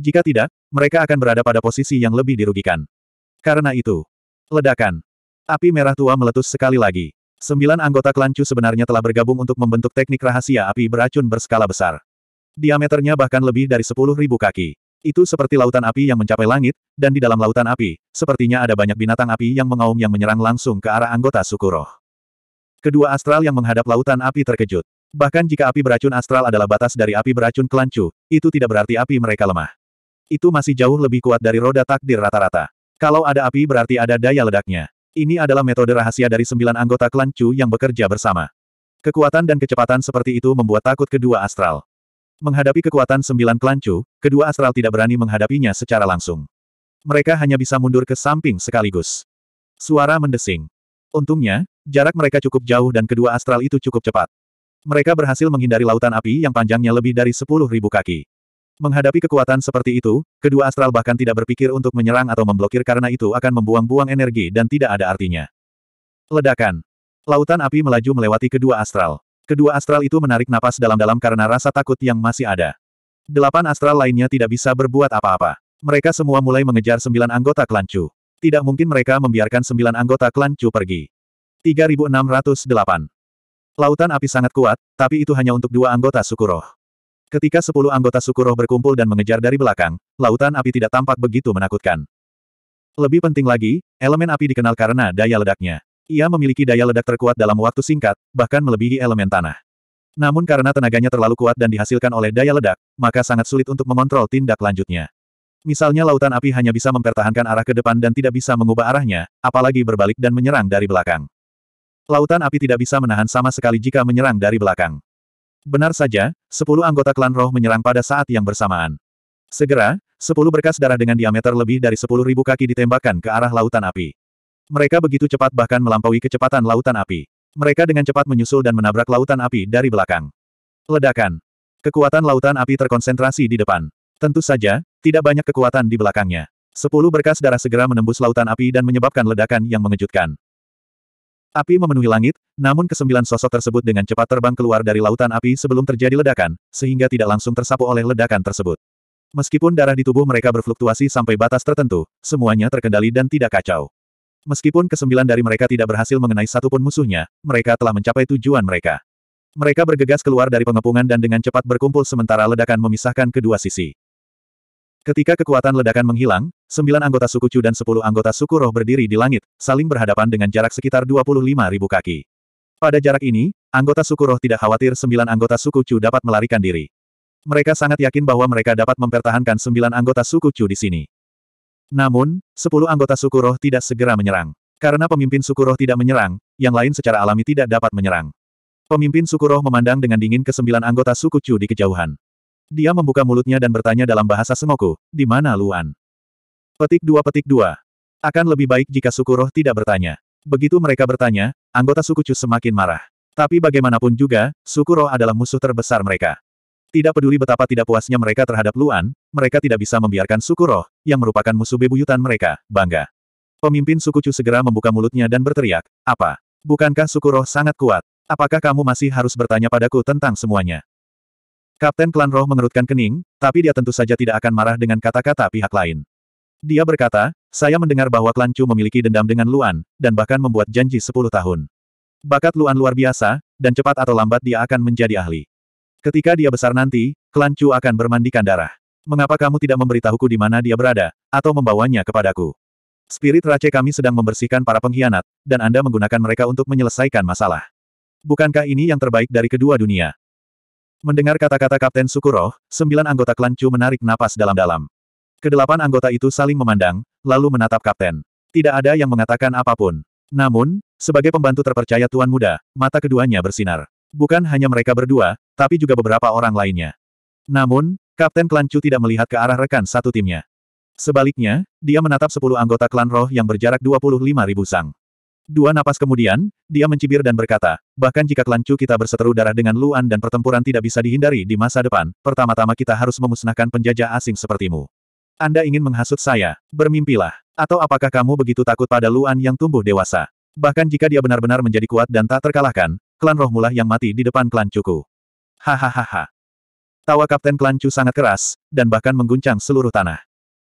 Speaker 1: Jika tidak, mereka akan berada pada posisi yang lebih dirugikan. Karena itu, ledakan. Api merah tua meletus sekali lagi. Sembilan anggota klan Chu sebenarnya telah bergabung untuk membentuk teknik rahasia api beracun berskala besar. Diameternya bahkan lebih dari sepuluh ribu kaki. Itu seperti lautan api yang mencapai langit, dan di dalam lautan api, sepertinya ada banyak binatang api yang mengaum yang menyerang langsung ke arah anggota suku roh. Kedua astral yang menghadap lautan api terkejut. Bahkan jika api beracun astral adalah batas dari api beracun kelancu, itu tidak berarti api mereka lemah. Itu masih jauh lebih kuat dari roda takdir rata-rata. Kalau ada api berarti ada daya ledaknya. Ini adalah metode rahasia dari sembilan anggota klan Chu yang bekerja bersama. Kekuatan dan kecepatan seperti itu membuat takut kedua astral. Menghadapi kekuatan sembilan klan Chu, kedua astral tidak berani menghadapinya secara langsung. Mereka hanya bisa mundur ke samping sekaligus. Suara mendesing. Untungnya, jarak mereka cukup jauh dan kedua astral itu cukup cepat. Mereka berhasil menghindari lautan api yang panjangnya lebih dari sepuluh ribu kaki. Menghadapi kekuatan seperti itu, kedua astral bahkan tidak berpikir untuk menyerang atau memblokir karena itu akan membuang-buang energi dan tidak ada artinya. Ledakan. Lautan api melaju melewati kedua astral. Kedua astral itu menarik napas dalam-dalam karena rasa takut yang masih ada. Delapan astral lainnya tidak bisa berbuat apa-apa. Mereka semua mulai mengejar sembilan anggota klan Chu. Tidak mungkin mereka membiarkan sembilan anggota klan Chu pergi. 3608. Lautan api sangat kuat, tapi itu hanya untuk dua anggota suku roh. Ketika sepuluh anggota suku roh berkumpul dan mengejar dari belakang, lautan api tidak tampak begitu menakutkan. Lebih penting lagi, elemen api dikenal karena daya ledaknya. Ia memiliki daya ledak terkuat dalam waktu singkat, bahkan melebihi elemen tanah. Namun karena tenaganya terlalu kuat dan dihasilkan oleh daya ledak, maka sangat sulit untuk mengontrol tindak lanjutnya. Misalnya lautan api hanya bisa mempertahankan arah ke depan dan tidak bisa mengubah arahnya, apalagi berbalik dan menyerang dari belakang. Lautan api tidak bisa menahan sama sekali jika menyerang dari belakang. Benar saja, sepuluh anggota klan roh menyerang pada saat yang bersamaan. Segera, sepuluh berkas darah dengan diameter lebih dari sepuluh ribu kaki ditembakkan ke arah lautan api. Mereka begitu cepat bahkan melampaui kecepatan lautan api. Mereka dengan cepat menyusul dan menabrak lautan api dari belakang. Ledakan. Kekuatan lautan api terkonsentrasi di depan. Tentu saja, tidak banyak kekuatan di belakangnya. Sepuluh berkas darah segera menembus lautan api dan menyebabkan ledakan yang mengejutkan. Api memenuhi langit, namun kesembilan sosok tersebut dengan cepat terbang keluar dari lautan api sebelum terjadi ledakan, sehingga tidak langsung tersapu oleh ledakan tersebut. Meskipun darah di tubuh mereka berfluktuasi sampai batas tertentu, semuanya terkendali dan tidak kacau. Meskipun kesembilan dari mereka tidak berhasil mengenai satupun musuhnya, mereka telah mencapai tujuan mereka. Mereka bergegas keluar dari pengepungan dan dengan cepat berkumpul sementara ledakan memisahkan kedua sisi. Ketika kekuatan ledakan menghilang, sembilan anggota suku Chu dan sepuluh anggota suku roh berdiri di langit, saling berhadapan dengan jarak sekitar ribu kaki. Pada jarak ini, anggota suku roh tidak khawatir sembilan anggota suku Chu dapat melarikan diri. Mereka sangat yakin bahwa mereka dapat mempertahankan sembilan anggota suku Chu di sini. Namun, sepuluh anggota suku roh tidak segera menyerang. Karena pemimpin suku roh tidak menyerang, yang lain secara alami tidak dapat menyerang. Pemimpin suku roh memandang dengan dingin ke sembilan anggota suku Chu di kejauhan. Dia membuka mulutnya dan bertanya dalam bahasa Semoku, di mana Luan? Petik dua petik dua. Akan lebih baik jika suku roh tidak bertanya. Begitu mereka bertanya, anggota suku Chu semakin marah. Tapi bagaimanapun juga, suku roh adalah musuh terbesar mereka. Tidak peduli betapa tidak puasnya mereka terhadap Luan, mereka tidak bisa membiarkan suku roh, yang merupakan musuh bebuyutan mereka, bangga. Pemimpin suku Chu segera membuka mulutnya dan berteriak, apa? Bukankah suku roh sangat kuat? Apakah kamu masih harus bertanya padaku tentang semuanya? Kapten Klan Roh mengerutkan kening, tapi dia tentu saja tidak akan marah dengan kata-kata pihak lain. Dia berkata, saya mendengar bahwa Klan Chu memiliki dendam dengan Luan, dan bahkan membuat janji 10 tahun. Bakat Luan luar biasa, dan cepat atau lambat dia akan menjadi ahli. Ketika dia besar nanti, Klan Chu akan bermandikan darah. Mengapa kamu tidak memberitahuku di mana dia berada, atau membawanya kepadaku? Spirit Rache kami sedang membersihkan para pengkhianat, dan Anda menggunakan mereka untuk menyelesaikan masalah. Bukankah ini yang terbaik dari kedua dunia? Mendengar kata-kata Kapten Sukuro, sembilan anggota klan Chu menarik napas dalam-dalam. Kedelapan anggota itu saling memandang, lalu menatap Kapten. Tidak ada yang mengatakan apapun. Namun, sebagai pembantu terpercaya Tuan Muda, mata keduanya bersinar. Bukan hanya mereka berdua, tapi juga beberapa orang lainnya. Namun, Kapten Klan Chu tidak melihat ke arah rekan satu timnya. Sebaliknya, dia menatap sepuluh anggota klan roh yang berjarak 25 ribu sang. Dua napas kemudian, dia mencibir dan berkata, bahkan jika klan Chu kita berseteru darah dengan Luan dan pertempuran tidak bisa dihindari di masa depan, pertama-tama kita harus memusnahkan penjajah asing sepertimu. Anda ingin menghasut saya, bermimpilah. Atau apakah kamu begitu takut pada Luan yang tumbuh dewasa? Bahkan jika dia benar-benar menjadi kuat dan tak terkalahkan, klan Roh Rohmulah yang mati di depan klan Cuku. Hahaha. Tawa Kapten Klan Chu sangat keras, dan bahkan mengguncang seluruh tanah.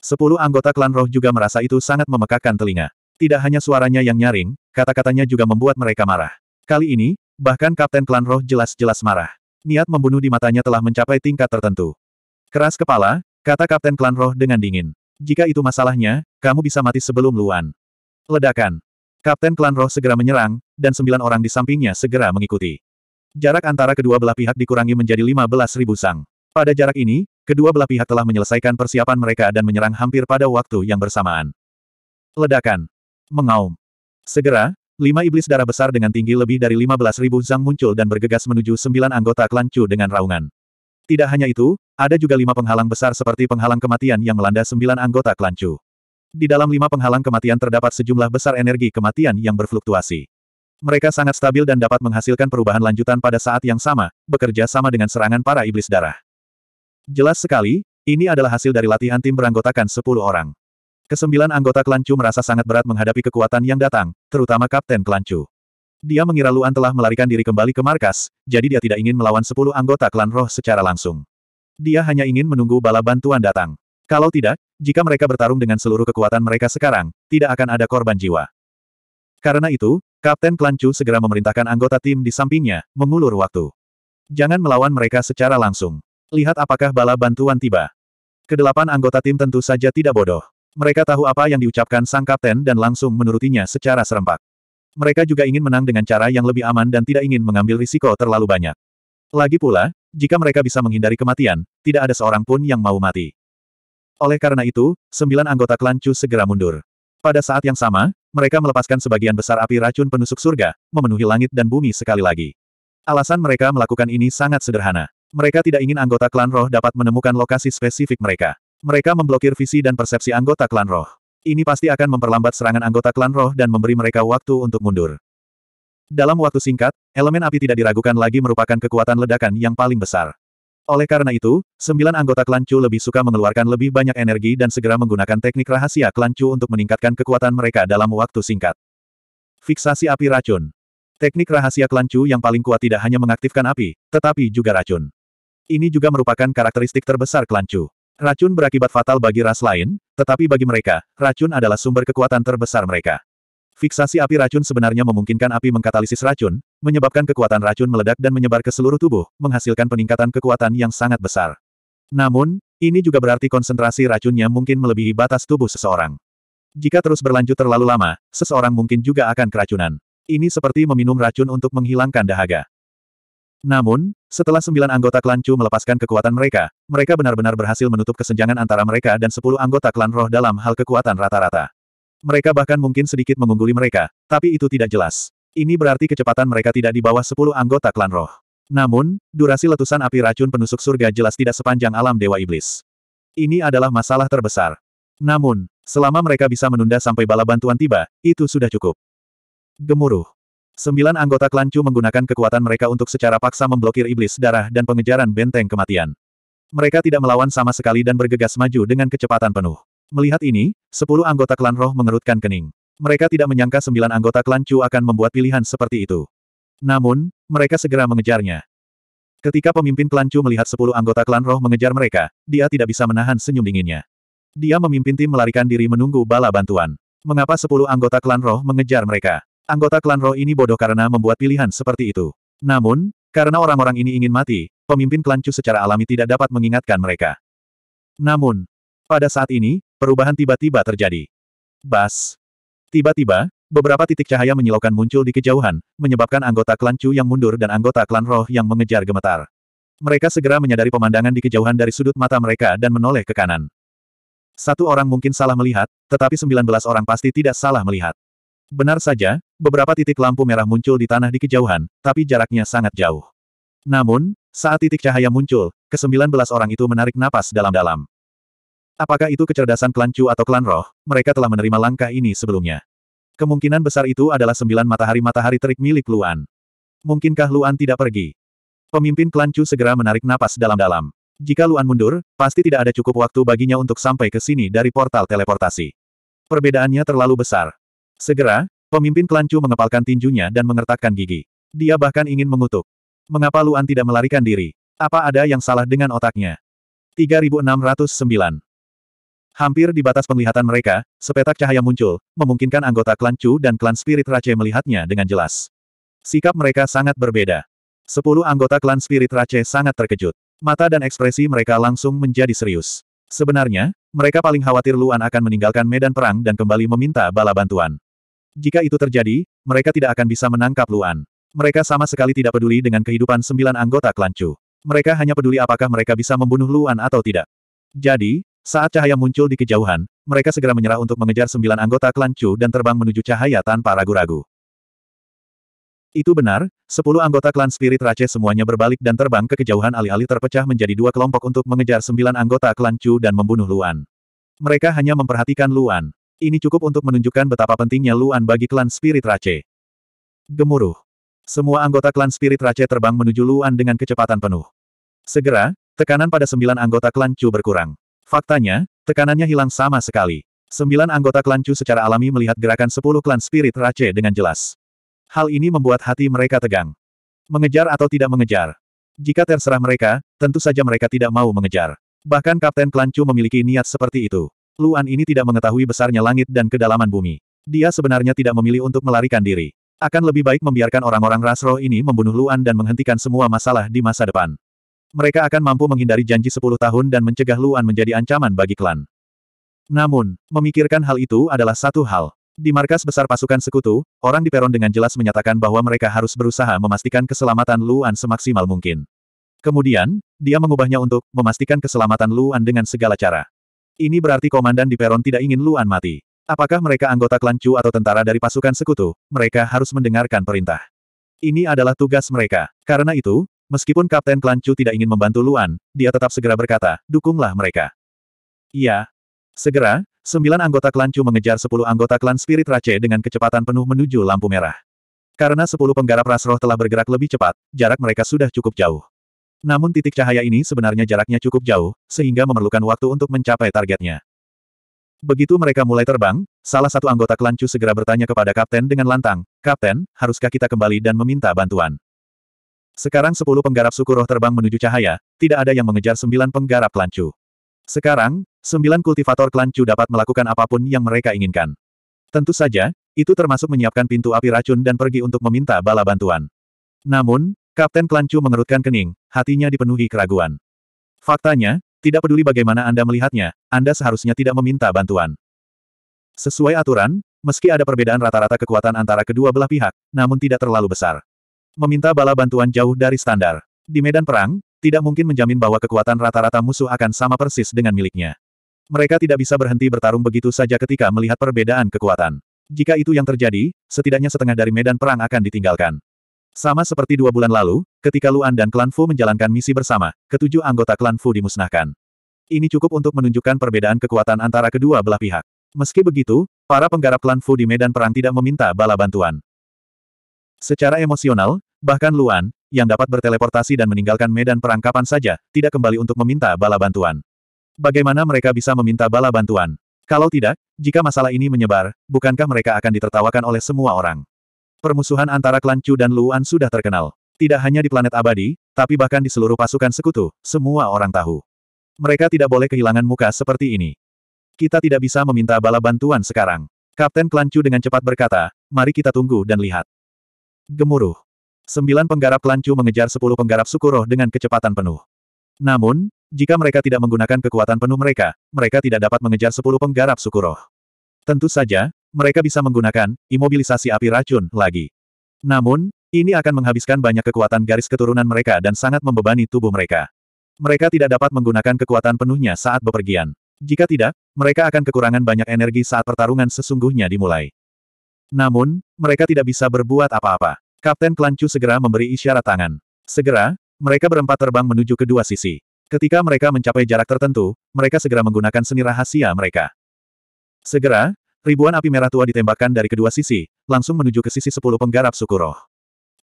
Speaker 1: Sepuluh anggota klan roh juga merasa itu sangat memekakkan telinga. Tidak hanya suaranya yang nyaring, kata-katanya juga membuat mereka marah. Kali ini, bahkan Kapten Klan Roh jelas-jelas marah. Niat membunuh di matanya telah mencapai tingkat tertentu. Keras kepala, kata Kapten Klan Roh dengan dingin. Jika itu masalahnya, kamu bisa mati sebelum Luan. Ledakan. Kapten Klan Roh segera menyerang, dan sembilan orang di sampingnya segera mengikuti. Jarak antara kedua belah pihak dikurangi menjadi lima belas ribu sang. Pada jarak ini, kedua belah pihak telah menyelesaikan persiapan mereka dan menyerang hampir pada waktu yang bersamaan. Ledakan. Mengaum. Segera, lima iblis darah besar dengan tinggi lebih dari 15.000 zang muncul dan bergegas menuju sembilan anggota klan Chu dengan raungan. Tidak hanya itu, ada juga lima penghalang besar seperti penghalang kematian yang melanda sembilan anggota klan Chu. Di dalam lima penghalang kematian terdapat sejumlah besar energi kematian yang berfluktuasi. Mereka sangat stabil dan dapat menghasilkan perubahan lanjutan pada saat yang sama, bekerja sama dengan serangan para iblis darah. Jelas sekali, ini adalah hasil dari latihan tim beranggotakan 10 orang. Kesembilan anggota Kelancu merasa sangat berat menghadapi kekuatan yang datang, terutama Kapten Kelancu. Dia mengira Luan telah melarikan diri kembali ke markas, jadi dia tidak ingin melawan sepuluh anggota klan roh secara langsung. Dia hanya ingin menunggu bala bantuan datang. Kalau tidak, jika mereka bertarung dengan seluruh kekuatan mereka sekarang, tidak akan ada korban jiwa. Karena itu, Kapten Kelancu segera memerintahkan anggota tim di sampingnya, mengulur waktu. Jangan melawan mereka secara langsung. Lihat apakah bala bantuan tiba. Kedelapan anggota tim tentu saja tidak bodoh. Mereka tahu apa yang diucapkan sang kapten dan langsung menurutinya secara serempak. Mereka juga ingin menang dengan cara yang lebih aman dan tidak ingin mengambil risiko terlalu banyak. Lagi pula, jika mereka bisa menghindari kematian, tidak ada seorang pun yang mau mati. Oleh karena itu, sembilan anggota klan Chu segera mundur. Pada saat yang sama, mereka melepaskan sebagian besar api racun penusuk surga, memenuhi langit dan bumi sekali lagi. Alasan mereka melakukan ini sangat sederhana. Mereka tidak ingin anggota klan roh dapat menemukan lokasi spesifik mereka. Mereka memblokir visi dan persepsi anggota klan roh. Ini pasti akan memperlambat serangan anggota klan roh dan memberi mereka waktu untuk mundur. Dalam waktu singkat, elemen api tidak diragukan lagi merupakan kekuatan ledakan yang paling besar. Oleh karena itu, sembilan anggota klan Chu lebih suka mengeluarkan lebih banyak energi dan segera menggunakan teknik rahasia klan Chu untuk meningkatkan kekuatan mereka dalam waktu singkat. Fiksasi api racun. Teknik rahasia klan Chu yang paling kuat tidak hanya mengaktifkan api, tetapi juga racun. Ini juga merupakan karakteristik terbesar klan Chu. Racun berakibat fatal bagi ras lain, tetapi bagi mereka, racun adalah sumber kekuatan terbesar mereka. Fiksasi api racun sebenarnya memungkinkan api mengkatalisis racun, menyebabkan kekuatan racun meledak dan menyebar ke seluruh tubuh, menghasilkan peningkatan kekuatan yang sangat besar. Namun, ini juga berarti konsentrasi racunnya mungkin melebihi batas tubuh seseorang. Jika terus berlanjut terlalu lama, seseorang mungkin juga akan keracunan. Ini seperti meminum racun untuk menghilangkan dahaga. Namun, setelah sembilan anggota klan Chu melepaskan kekuatan mereka, mereka benar-benar berhasil menutup kesenjangan antara mereka dan sepuluh anggota klan roh dalam hal kekuatan rata-rata. Mereka bahkan mungkin sedikit mengungguli mereka, tapi itu tidak jelas. Ini berarti kecepatan mereka tidak di bawah sepuluh anggota klan roh. Namun, durasi letusan api racun penusuk surga jelas tidak sepanjang alam Dewa Iblis. Ini adalah masalah terbesar. Namun, selama mereka bisa menunda sampai bala bantuan tiba, itu sudah cukup. Gemuruh. Sembilan anggota klan Chu menggunakan kekuatan mereka untuk secara paksa memblokir iblis darah dan pengejaran benteng kematian. Mereka tidak melawan sama sekali dan bergegas maju dengan kecepatan penuh. Melihat ini, sepuluh anggota klan roh mengerutkan kening. Mereka tidak menyangka sembilan anggota klan Chu akan membuat pilihan seperti itu. Namun, mereka segera mengejarnya. Ketika pemimpin klan Chu melihat sepuluh anggota klan roh mengejar mereka, dia tidak bisa menahan senyum dinginnya. Dia memimpin tim melarikan diri menunggu bala bantuan. Mengapa sepuluh anggota klan roh mengejar mereka? Anggota klan roh ini bodoh karena membuat pilihan seperti itu. Namun, karena orang-orang ini ingin mati, pemimpin klan Chu secara alami tidak dapat mengingatkan mereka. Namun, pada saat ini, perubahan tiba-tiba terjadi. Bas. Tiba-tiba, beberapa titik cahaya menyilaukan muncul di kejauhan, menyebabkan anggota klan Chu yang mundur dan anggota klan roh yang mengejar gemetar. Mereka segera menyadari pemandangan di kejauhan dari sudut mata mereka dan menoleh ke kanan. Satu orang mungkin salah melihat, tetapi 19 orang pasti tidak salah melihat. Benar saja, beberapa titik lampu merah muncul di tanah di kejauhan, tapi jaraknya sangat jauh. Namun, saat titik cahaya muncul, kesembilan belas orang itu menarik napas dalam-dalam. Apakah itu kecerdasan klan Chu atau klan roh, mereka telah menerima langkah ini sebelumnya. Kemungkinan besar itu adalah sembilan matahari-matahari terik milik Luan. Mungkinkah Luan tidak pergi? Pemimpin klan Chu segera menarik napas dalam-dalam. Jika Luan mundur, pasti tidak ada cukup waktu baginya untuk sampai ke sini dari portal teleportasi. Perbedaannya terlalu besar. Segera, pemimpin klan Chu mengepalkan tinjunya dan mengertakkan gigi. Dia bahkan ingin mengutuk. Mengapa Luan tidak melarikan diri? Apa ada yang salah dengan otaknya? 3609 Hampir di batas penglihatan mereka, sepetak cahaya muncul, memungkinkan anggota klan Chu dan klan Spirit Rache melihatnya dengan jelas. Sikap mereka sangat berbeda. Sepuluh anggota klan Spirit Rache sangat terkejut. Mata dan ekspresi mereka langsung menjadi serius. Sebenarnya, mereka paling khawatir Luan akan meninggalkan medan perang dan kembali meminta bala bantuan. Jika itu terjadi, mereka tidak akan bisa menangkap Luan. Mereka sama sekali tidak peduli dengan kehidupan sembilan anggota klan Chu. Mereka hanya peduli apakah mereka bisa membunuh Luan atau tidak. Jadi, saat cahaya muncul di kejauhan, mereka segera menyerah untuk mengejar sembilan anggota klan Chu dan terbang menuju cahaya tanpa ragu-ragu. Itu benar, sepuluh anggota klan Spirit Rache semuanya berbalik dan terbang ke kejauhan alih-alih terpecah menjadi dua kelompok untuk mengejar sembilan anggota klan Chu dan membunuh Luan. Mereka hanya memperhatikan Luan. Ini cukup untuk menunjukkan betapa pentingnya Luan bagi klan Spirit Rache. Gemuruh. Semua anggota klan Spirit Rache terbang menuju Luan dengan kecepatan penuh. Segera, tekanan pada sembilan anggota klan Chu berkurang. Faktanya, tekanannya hilang sama sekali. Sembilan anggota klan Chu secara alami melihat gerakan sepuluh klan Spirit Rache dengan jelas. Hal ini membuat hati mereka tegang. Mengejar atau tidak mengejar? Jika terserah mereka, tentu saja mereka tidak mau mengejar. Bahkan Kapten Klan Chu memiliki niat seperti itu. Luan ini tidak mengetahui besarnya langit dan kedalaman bumi. Dia sebenarnya tidak memilih untuk melarikan diri. Akan lebih baik membiarkan orang-orang ras ini membunuh Luan dan menghentikan semua masalah di masa depan. Mereka akan mampu menghindari janji 10 tahun dan mencegah Luan menjadi ancaman bagi klan. Namun, memikirkan hal itu adalah satu hal. Di markas besar pasukan sekutu, orang di peron dengan jelas menyatakan bahwa mereka harus berusaha memastikan keselamatan Luan semaksimal mungkin. Kemudian, dia mengubahnya untuk memastikan keselamatan Luan dengan segala cara. Ini berarti komandan di peron tidak ingin Luan mati. Apakah mereka anggota klan Chu atau tentara dari pasukan sekutu, mereka harus mendengarkan perintah. Ini adalah tugas mereka. Karena itu, meskipun Kapten Klan Chu tidak ingin membantu Luan, dia tetap segera berkata, dukunglah mereka. Iya. Segera, sembilan anggota klan Chu mengejar sepuluh anggota klan Spirit Rache dengan kecepatan penuh menuju lampu merah. Karena sepuluh penggarap rasroh telah bergerak lebih cepat, jarak mereka sudah cukup jauh. Namun titik cahaya ini sebenarnya jaraknya cukup jauh, sehingga memerlukan waktu untuk mencapai targetnya. Begitu mereka mulai terbang, salah satu anggota klan Chu segera bertanya kepada Kapten dengan lantang, Kapten, haruskah kita kembali dan meminta bantuan? Sekarang sepuluh penggarap suku roh terbang menuju cahaya, tidak ada yang mengejar sembilan penggarap klan Chu. Sekarang, sembilan kultivator klan Chu dapat melakukan apapun yang mereka inginkan. Tentu saja, itu termasuk menyiapkan pintu api racun dan pergi untuk meminta bala bantuan. Namun, Kapten Klancu mengerutkan kening, hatinya dipenuhi keraguan. Faktanya, tidak peduli bagaimana Anda melihatnya, Anda seharusnya tidak meminta bantuan. Sesuai aturan, meski ada perbedaan rata-rata kekuatan antara kedua belah pihak, namun tidak terlalu besar. Meminta bala bantuan jauh dari standar. Di medan perang, tidak mungkin menjamin bahwa kekuatan rata-rata musuh akan sama persis dengan miliknya. Mereka tidak bisa berhenti bertarung begitu saja ketika melihat perbedaan kekuatan. Jika itu yang terjadi, setidaknya setengah dari medan perang akan ditinggalkan. Sama seperti dua bulan lalu, ketika Luan dan klan Fu menjalankan misi bersama, ketujuh anggota klan Fu dimusnahkan. Ini cukup untuk menunjukkan perbedaan kekuatan antara kedua belah pihak. Meski begitu, para penggarap klan Fu di medan perang tidak meminta bala bantuan. Secara emosional, bahkan Luan, yang dapat berteleportasi dan meninggalkan medan perang kapan saja, tidak kembali untuk meminta bala bantuan. Bagaimana mereka bisa meminta bala bantuan? Kalau tidak, jika masalah ini menyebar, bukankah mereka akan ditertawakan oleh semua orang? Permusuhan antara klan Chu dan Luan sudah terkenal. Tidak hanya di planet abadi, tapi bahkan di seluruh pasukan sekutu, semua orang tahu. Mereka tidak boleh kehilangan muka seperti ini. Kita tidak bisa meminta bala bantuan sekarang. Kapten Klan Chu dengan cepat berkata, mari kita tunggu dan lihat. Gemuruh. Sembilan penggarap Klan Chu mengejar sepuluh penggarap Sukuro dengan kecepatan penuh. Namun, jika mereka tidak menggunakan kekuatan penuh mereka, mereka tidak dapat mengejar sepuluh penggarap Sukuro. Tentu saja, mereka bisa menggunakan imobilisasi api racun lagi. Namun, ini akan menghabiskan banyak kekuatan garis keturunan mereka dan sangat membebani tubuh mereka. Mereka tidak dapat menggunakan kekuatan penuhnya saat bepergian. Jika tidak, mereka akan kekurangan banyak energi saat pertarungan sesungguhnya dimulai. Namun, mereka tidak bisa berbuat apa-apa. Kapten Klancu segera memberi isyarat tangan. Segera, mereka berempat terbang menuju kedua sisi. Ketika mereka mencapai jarak tertentu, mereka segera menggunakan seni rahasia mereka. Segera, Ribuan api merah tua ditembakkan dari kedua sisi, langsung menuju ke sisi sepuluh penggarap suku roh.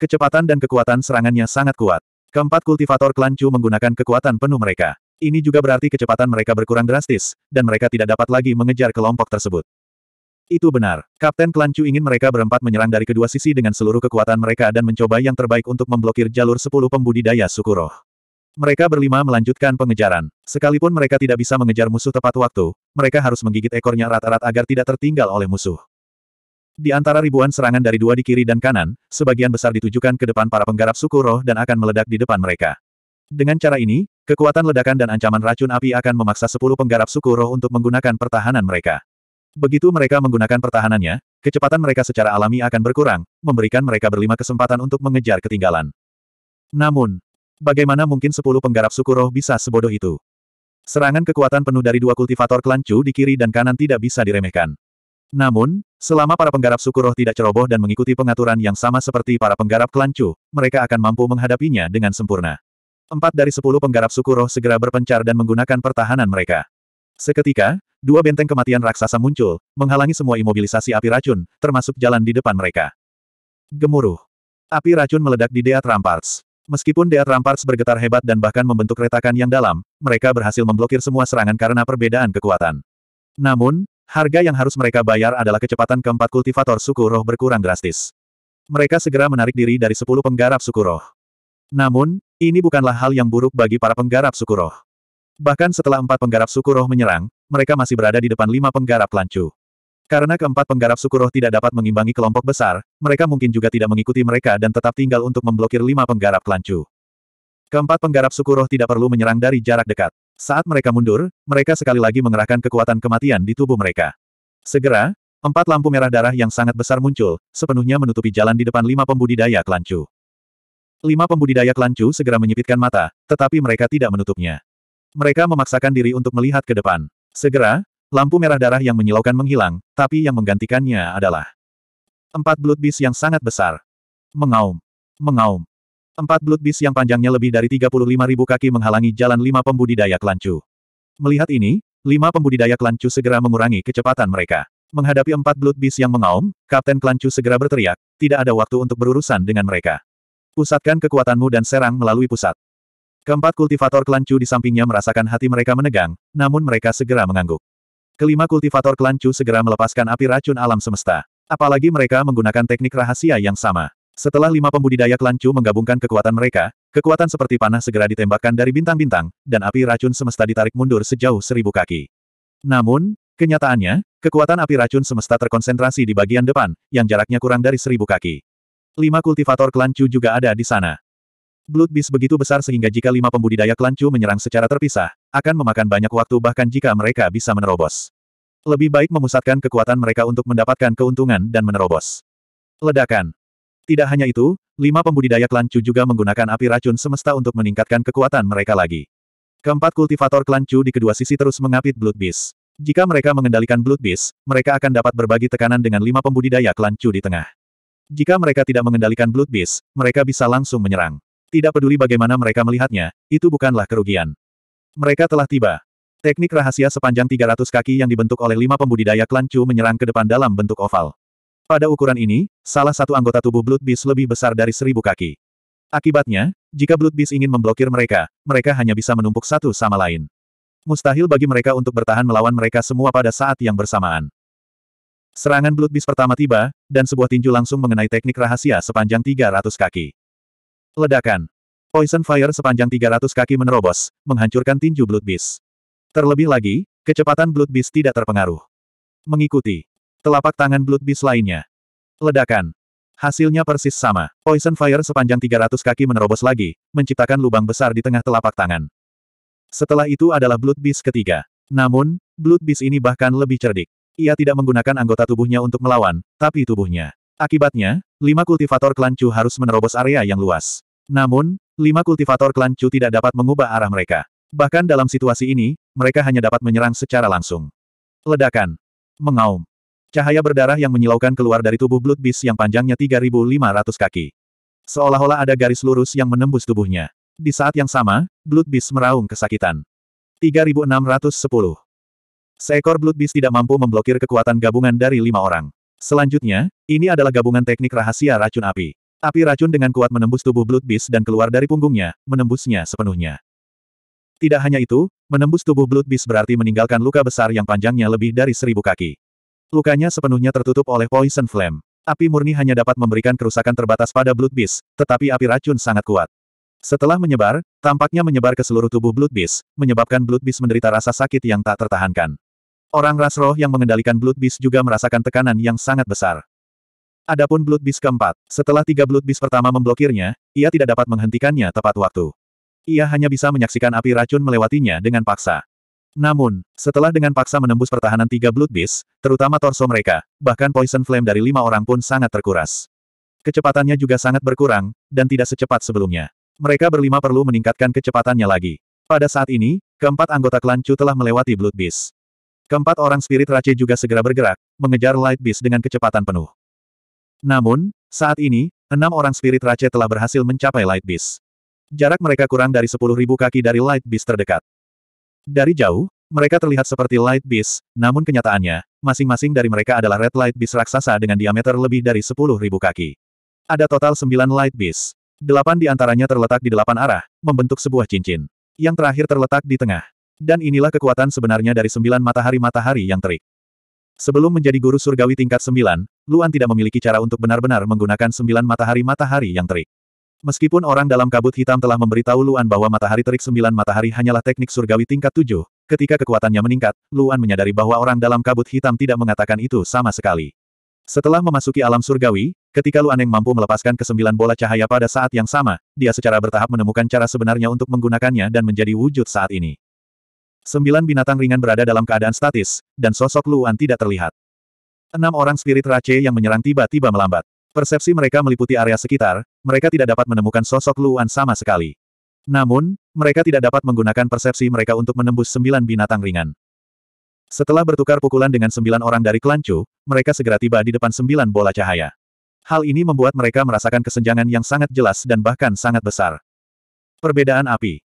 Speaker 1: Kecepatan dan kekuatan serangannya sangat kuat. Keempat kultivator klan Chu menggunakan kekuatan penuh mereka. Ini juga berarti kecepatan mereka berkurang drastis, dan mereka tidak dapat lagi mengejar kelompok tersebut. Itu benar. Kapten klan Chu ingin mereka berempat menyerang dari kedua sisi dengan seluruh kekuatan mereka dan mencoba yang terbaik untuk memblokir jalur sepuluh pembudidaya suku roh. Mereka berlima melanjutkan pengejaran. Sekalipun mereka tidak bisa mengejar musuh tepat waktu, mereka harus menggigit ekornya rata-rata agar tidak tertinggal oleh musuh. Di antara ribuan serangan dari dua di kiri dan kanan, sebagian besar ditujukan ke depan para penggarap suku roh dan akan meledak di depan mereka. Dengan cara ini, kekuatan ledakan dan ancaman racun api akan memaksa sepuluh penggarap suku roh untuk menggunakan pertahanan mereka. Begitu mereka menggunakan pertahanannya, kecepatan mereka secara alami akan berkurang, memberikan mereka berlima kesempatan untuk mengejar ketinggalan. Namun, Bagaimana mungkin sepuluh penggarap suku roh bisa sebodoh itu? Serangan kekuatan penuh dari dua kultivator klan di kiri dan kanan tidak bisa diremehkan. Namun, selama para penggarap suku roh tidak ceroboh dan mengikuti pengaturan yang sama seperti para penggarap klan mereka akan mampu menghadapinya dengan sempurna. Empat dari sepuluh penggarap suku roh segera berpencar dan menggunakan pertahanan mereka. Seketika, dua benteng kematian raksasa muncul, menghalangi semua imobilisasi api racun, termasuk jalan di depan mereka. Gemuruh. Api racun meledak di Deat Ramparts. Meskipun DR Ramparts bergetar hebat dan bahkan membentuk retakan yang dalam, mereka berhasil memblokir semua serangan karena perbedaan kekuatan. Namun, harga yang harus mereka bayar adalah kecepatan keempat kultivator suku roh berkurang drastis. Mereka segera menarik diri dari sepuluh penggarap suku roh. Namun, ini bukanlah hal yang buruk bagi para penggarap suku roh. Bahkan setelah empat penggarap suku roh menyerang, mereka masih berada di depan lima penggarap lancu. Karena keempat penggarap suku roh tidak dapat mengimbangi kelompok besar, mereka mungkin juga tidak mengikuti mereka dan tetap tinggal untuk memblokir lima penggarap klancu. Keempat penggarap suku roh tidak perlu menyerang dari jarak dekat. Saat mereka mundur, mereka sekali lagi mengerahkan kekuatan kematian di tubuh mereka. Segera, empat lampu merah darah yang sangat besar muncul, sepenuhnya menutupi jalan di depan lima pembudidaya klancu. Lima pembudidaya klancu segera menyipitkan mata, tetapi mereka tidak menutupnya. Mereka memaksakan diri untuk melihat ke depan. Segera, Lampu merah darah yang menyilaukan menghilang, tapi yang menggantikannya adalah empat blood beast yang sangat besar. Mengaum. Mengaum. Empat blood beast yang panjangnya lebih dari ribu kaki menghalangi jalan lima pembudidaya kelancu. Melihat ini, lima pembudidaya kelancu segera mengurangi kecepatan mereka. Menghadapi empat blood beast yang mengaum, Kapten Kelancu segera berteriak, tidak ada waktu untuk berurusan dengan mereka. Pusatkan kekuatanmu dan serang melalui pusat. Keempat kultivator kelancu di sampingnya merasakan hati mereka menegang, namun mereka segera mengangguk. Kelima kultivator klan Chu segera melepaskan api racun alam semesta. Apalagi mereka menggunakan teknik rahasia yang sama. Setelah lima pembudidaya klan Chu menggabungkan kekuatan mereka, kekuatan seperti panah segera ditembakkan dari bintang-bintang, dan api racun semesta ditarik mundur sejauh seribu kaki. Namun, kenyataannya, kekuatan api racun semesta terkonsentrasi di bagian depan, yang jaraknya kurang dari seribu kaki. Lima kultivator klan Chu juga ada di sana. Blood Beast begitu besar sehingga jika lima pembudidaya klan Chu menyerang secara terpisah, akan memakan banyak waktu bahkan jika mereka bisa menerobos. Lebih baik memusatkan kekuatan mereka untuk mendapatkan keuntungan dan menerobos. Ledakan. Tidak hanya itu, lima pembudidaya klan Chu juga menggunakan api racun semesta untuk meningkatkan kekuatan mereka lagi. Keempat kultivator klan Chu di kedua sisi terus mengapit Blood Beast. Jika mereka mengendalikan Blood Beast, mereka akan dapat berbagi tekanan dengan lima pembudidaya klan Chu di tengah. Jika mereka tidak mengendalikan Blood Beast, mereka bisa langsung menyerang. Tidak peduli bagaimana mereka melihatnya, itu bukanlah kerugian. Mereka telah tiba. Teknik rahasia sepanjang 300 kaki yang dibentuk oleh lima pembudidaya klan Chu menyerang ke depan dalam bentuk oval. Pada ukuran ini, salah satu anggota tubuh Blood Beast lebih besar dari seribu kaki. Akibatnya, jika Blood Beast ingin memblokir mereka, mereka hanya bisa menumpuk satu sama lain. Mustahil bagi mereka untuk bertahan melawan mereka semua pada saat yang bersamaan. Serangan Blood Beast pertama tiba, dan sebuah tinju langsung mengenai teknik rahasia sepanjang 300 kaki. Ledakan. Poison Fire sepanjang 300 kaki menerobos, menghancurkan tinju Blood Beast. Terlebih lagi, kecepatan Blood Beast tidak terpengaruh. Mengikuti. Telapak tangan Blood Beast lainnya. Ledakan. Hasilnya persis sama. Poison Fire sepanjang 300 kaki menerobos lagi, menciptakan lubang besar di tengah telapak tangan. Setelah itu adalah Blood Beast ketiga. Namun, Blood Beast ini bahkan lebih cerdik. Ia tidak menggunakan anggota tubuhnya untuk melawan, tapi tubuhnya Akibatnya, lima kultivator klan Chu harus menerobos area yang luas. Namun, lima kultivator klan Chu tidak dapat mengubah arah mereka. Bahkan dalam situasi ini, mereka hanya dapat menyerang secara langsung. Ledakan. Mengaum. Cahaya berdarah yang menyilaukan keluar dari tubuh Blood Beast yang panjangnya 3.500 kaki. Seolah-olah ada garis lurus yang menembus tubuhnya. Di saat yang sama, Blood Beast meraung kesakitan. 3610. Seekor Blood Beast tidak mampu memblokir kekuatan gabungan dari lima orang. Selanjutnya, ini adalah gabungan teknik rahasia racun api. Api racun dengan kuat menembus tubuh Blood Beast dan keluar dari punggungnya, menembusnya sepenuhnya. Tidak hanya itu, menembus tubuh Blood Beast berarti meninggalkan luka besar yang panjangnya lebih dari seribu kaki. Lukanya sepenuhnya tertutup oleh Poison Flame. Api murni hanya dapat memberikan kerusakan terbatas pada Blood Beast, tetapi api racun sangat kuat. Setelah menyebar, tampaknya menyebar ke seluruh tubuh Blood Beast, menyebabkan Blood Beast menderita rasa sakit yang tak tertahankan. Orang ras roh yang mengendalikan Blood Beast juga merasakan tekanan yang sangat besar. Adapun Blood Beast keempat, setelah tiga Blood Beast pertama memblokirnya, ia tidak dapat menghentikannya tepat waktu. Ia hanya bisa menyaksikan api racun melewatinya dengan paksa. Namun, setelah dengan paksa menembus pertahanan tiga Blood Beast, terutama torso mereka, bahkan Poison Flame dari lima orang pun sangat terkuras. Kecepatannya juga sangat berkurang, dan tidak secepat sebelumnya. Mereka berlima perlu meningkatkan kecepatannya lagi. Pada saat ini, keempat anggota klan Chu telah melewati Blood Beast. Keempat orang spirit race juga segera bergerak, mengejar Light Beast dengan kecepatan penuh. Namun, saat ini, enam orang spirit race telah berhasil mencapai Light Beast. Jarak mereka kurang dari 10.000 kaki dari Light Beast terdekat. Dari jauh, mereka terlihat seperti Light Beast, namun kenyataannya, masing-masing dari mereka adalah Red Light Beast raksasa dengan diameter lebih dari 10.000 kaki. Ada total 9 Light Beast. Delapan di antaranya terletak di delapan arah, membentuk sebuah cincin. Yang terakhir terletak di tengah. Dan inilah kekuatan sebenarnya dari sembilan matahari-matahari yang terik. Sebelum menjadi guru surgawi tingkat sembilan, Luan tidak memiliki cara untuk benar-benar menggunakan sembilan matahari-matahari yang terik. Meskipun orang dalam kabut hitam telah memberitahu Luan bahwa matahari terik sembilan matahari hanyalah teknik surgawi tingkat tujuh, ketika kekuatannya meningkat, Luan menyadari bahwa orang dalam kabut hitam tidak mengatakan itu sama sekali. Setelah memasuki alam surgawi, ketika Luan yang mampu melepaskan kesembilan bola cahaya pada saat yang sama, dia secara bertahap menemukan cara sebenarnya untuk menggunakannya dan menjadi wujud saat ini. Sembilan binatang ringan berada dalam keadaan statis, dan sosok Luan tidak terlihat. Enam orang spirit race yang menyerang tiba-tiba melambat. Persepsi mereka meliputi area sekitar, mereka tidak dapat menemukan sosok Luan sama sekali. Namun, mereka tidak dapat menggunakan persepsi mereka untuk menembus sembilan binatang ringan. Setelah bertukar pukulan dengan sembilan orang dari klan mereka segera tiba di depan sembilan bola cahaya. Hal ini membuat mereka merasakan kesenjangan yang sangat jelas dan bahkan sangat besar. Perbedaan api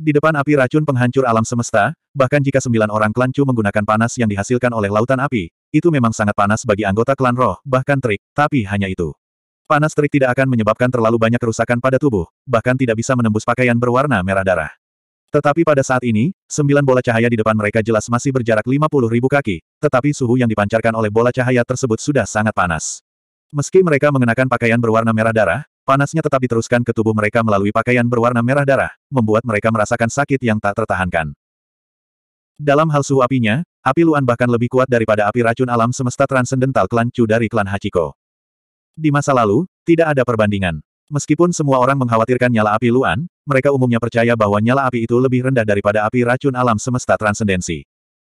Speaker 1: di depan api racun penghancur alam semesta, bahkan jika sembilan orang klan Chu menggunakan panas yang dihasilkan oleh lautan api, itu memang sangat panas bagi anggota klan roh, bahkan trik, tapi hanya itu. Panas terik tidak akan menyebabkan terlalu banyak kerusakan pada tubuh, bahkan tidak bisa menembus pakaian berwarna merah darah. Tetapi pada saat ini, sembilan bola cahaya di depan mereka jelas masih berjarak 50 ribu kaki, tetapi suhu yang dipancarkan oleh bola cahaya tersebut sudah sangat panas. Meski mereka mengenakan pakaian berwarna merah darah, Panasnya tetap diteruskan ke tubuh mereka melalui pakaian berwarna merah darah, membuat mereka merasakan sakit yang tak tertahankan. Dalam hal suhu apinya, api Luan bahkan lebih kuat daripada api racun alam semesta transendental klan Chu dari klan Hachiko. Di masa lalu, tidak ada perbandingan. Meskipun semua orang mengkhawatirkan nyala api Luan, mereka umumnya percaya bahwa nyala api itu lebih rendah daripada api racun alam semesta transendensi.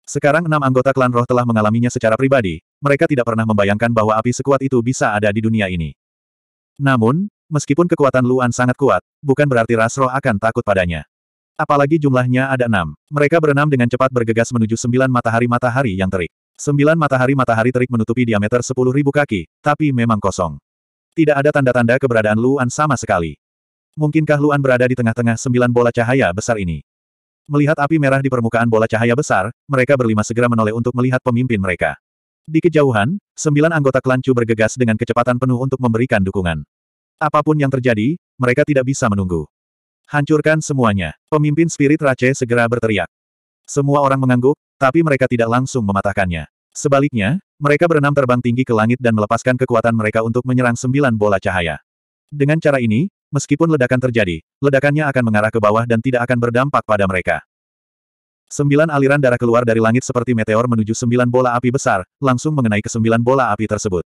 Speaker 1: Sekarang enam anggota klan roh telah mengalaminya secara pribadi, mereka tidak pernah membayangkan bahwa api sekuat itu bisa ada di dunia ini. Namun, Meskipun kekuatan Luan sangat kuat, bukan berarti Rasro akan takut padanya. Apalagi jumlahnya ada enam. Mereka berenam dengan cepat bergegas menuju sembilan matahari-matahari yang terik. Sembilan matahari-matahari terik menutupi diameter sepuluh ribu kaki, tapi memang kosong. Tidak ada tanda-tanda keberadaan Luan sama sekali. Mungkinkah Luan berada di tengah-tengah sembilan bola cahaya besar ini? Melihat api merah di permukaan bola cahaya besar, mereka berlima segera menoleh untuk melihat pemimpin mereka. Di kejauhan, sembilan anggota klancu bergegas dengan kecepatan penuh untuk memberikan dukungan. Apapun yang terjadi, mereka tidak bisa menunggu. Hancurkan semuanya. Pemimpin spirit Rache segera berteriak. Semua orang mengangguk, tapi mereka tidak langsung mematahkannya. Sebaliknya, mereka berenam terbang tinggi ke langit dan melepaskan kekuatan mereka untuk menyerang sembilan bola cahaya. Dengan cara ini, meskipun ledakan terjadi, ledakannya akan mengarah ke bawah dan tidak akan berdampak pada mereka. Sembilan aliran darah keluar dari langit seperti meteor menuju sembilan bola api besar, langsung mengenai ke sembilan bola api tersebut.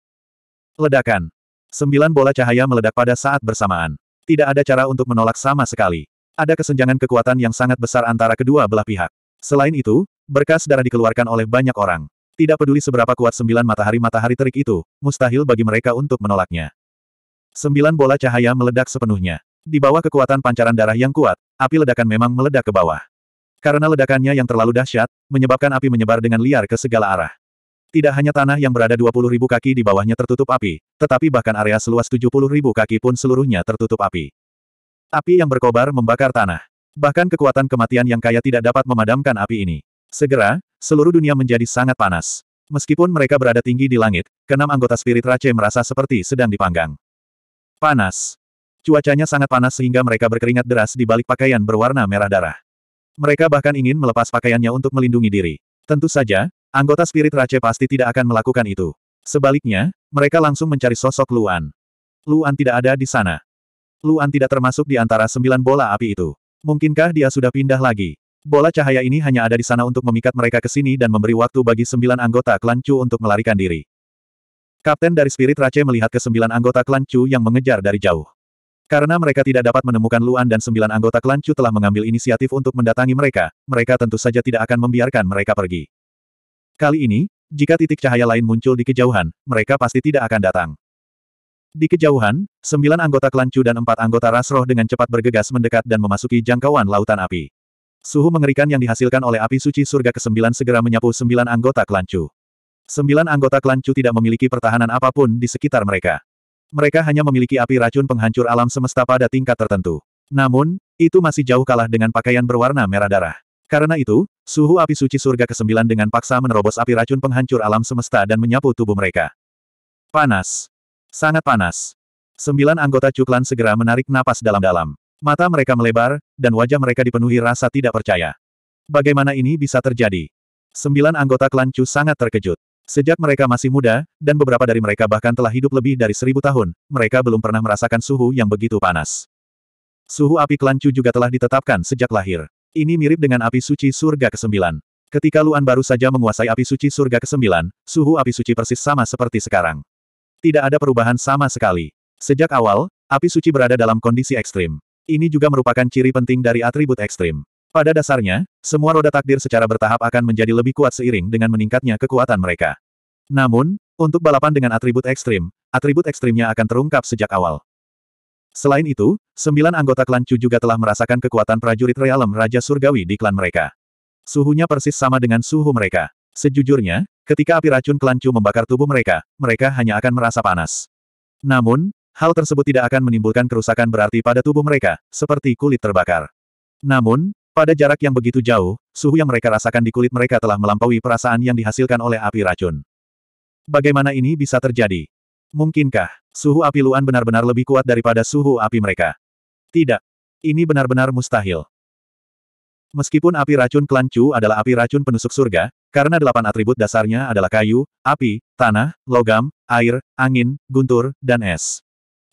Speaker 1: Ledakan. Sembilan bola cahaya meledak pada saat bersamaan. Tidak ada cara untuk menolak sama sekali. Ada kesenjangan kekuatan yang sangat besar antara kedua belah pihak. Selain itu, berkas darah dikeluarkan oleh banyak orang. Tidak peduli seberapa kuat sembilan matahari-matahari terik itu, mustahil bagi mereka untuk menolaknya. Sembilan bola cahaya meledak sepenuhnya. Di bawah kekuatan pancaran darah yang kuat, api ledakan memang meledak ke bawah. Karena ledakannya yang terlalu dahsyat, menyebabkan api menyebar dengan liar ke segala arah. Tidak hanya tanah yang berada ribu kaki di bawahnya tertutup api, tetapi bahkan area seluas ribu kaki pun seluruhnya tertutup api. Api yang berkobar membakar tanah. Bahkan kekuatan kematian yang kaya tidak dapat memadamkan api ini. Segera, seluruh dunia menjadi sangat panas. Meskipun mereka berada tinggi di langit, keenam anggota spirit Rache merasa seperti sedang dipanggang. Panas. Cuacanya sangat panas sehingga mereka berkeringat deras di balik pakaian berwarna merah darah. Mereka bahkan ingin melepas pakaiannya untuk melindungi diri. Tentu saja, Anggota spirit Rache pasti tidak akan melakukan itu. Sebaliknya, mereka langsung mencari sosok Luan. Luan tidak ada di sana. Luan tidak termasuk di antara sembilan bola api itu. Mungkinkah dia sudah pindah lagi? Bola cahaya ini hanya ada di sana untuk memikat mereka ke sini dan memberi waktu bagi sembilan anggota klan Chu untuk melarikan diri. Kapten dari Spirit Rache melihat ke sembilan anggota klan Chu yang mengejar dari jauh. Karena mereka tidak dapat menemukan Luan dan sembilan anggota klan Chu telah mengambil inisiatif untuk mendatangi mereka, mereka tentu saja tidak akan membiarkan mereka pergi. Kali ini, jika titik cahaya lain muncul di kejauhan, mereka pasti tidak akan datang. Di kejauhan, sembilan anggota klan dan empat anggota rasroh dengan cepat bergegas mendekat dan memasuki jangkauan lautan api. Suhu mengerikan yang dihasilkan oleh api suci surga ke-9 segera menyapu sembilan anggota klan Sembilan anggota klan tidak memiliki pertahanan apapun di sekitar mereka. Mereka hanya memiliki api racun penghancur alam semesta pada tingkat tertentu. Namun, itu masih jauh kalah dengan pakaian berwarna merah darah. Karena itu, suhu api suci surga ke-9 dengan paksa menerobos api racun penghancur alam semesta dan menyapu tubuh mereka. Panas. Sangat panas. Sembilan anggota cuklan segera menarik napas dalam-dalam. Mata mereka melebar, dan wajah mereka dipenuhi rasa tidak percaya. Bagaimana ini bisa terjadi? Sembilan anggota klan Chu sangat terkejut. Sejak mereka masih muda, dan beberapa dari mereka bahkan telah hidup lebih dari seribu tahun, mereka belum pernah merasakan suhu yang begitu panas. Suhu api klan Chu juga telah ditetapkan sejak lahir. Ini mirip dengan api suci surga ke-9. Ketika Luan baru saja menguasai api suci surga ke-9, suhu api suci persis sama seperti sekarang. Tidak ada perubahan sama sekali. Sejak awal, api suci berada dalam kondisi ekstrim. Ini juga merupakan ciri penting dari atribut ekstrim. Pada dasarnya, semua roda takdir secara bertahap akan menjadi lebih kuat seiring dengan meningkatnya kekuatan mereka. Namun, untuk balapan dengan atribut ekstrim, atribut ekstrimnya akan terungkap sejak awal. Selain itu, sembilan anggota klan Chu juga telah merasakan kekuatan prajurit realem Raja Surgawi di klan mereka. Suhunya persis sama dengan suhu mereka. Sejujurnya, ketika api racun klan Chu membakar tubuh mereka, mereka hanya akan merasa panas. Namun, hal tersebut tidak akan menimbulkan kerusakan berarti pada tubuh mereka, seperti kulit terbakar. Namun, pada jarak yang begitu jauh, suhu yang mereka rasakan di kulit mereka telah melampaui perasaan yang dihasilkan oleh api racun. Bagaimana ini bisa terjadi? Mungkinkah, suhu api Luan benar-benar lebih kuat daripada suhu api mereka? Tidak. Ini benar-benar mustahil. Meskipun api racun klan Chu adalah api racun penusuk surga, karena delapan atribut dasarnya adalah kayu, api, tanah, logam, air, angin, guntur, dan es.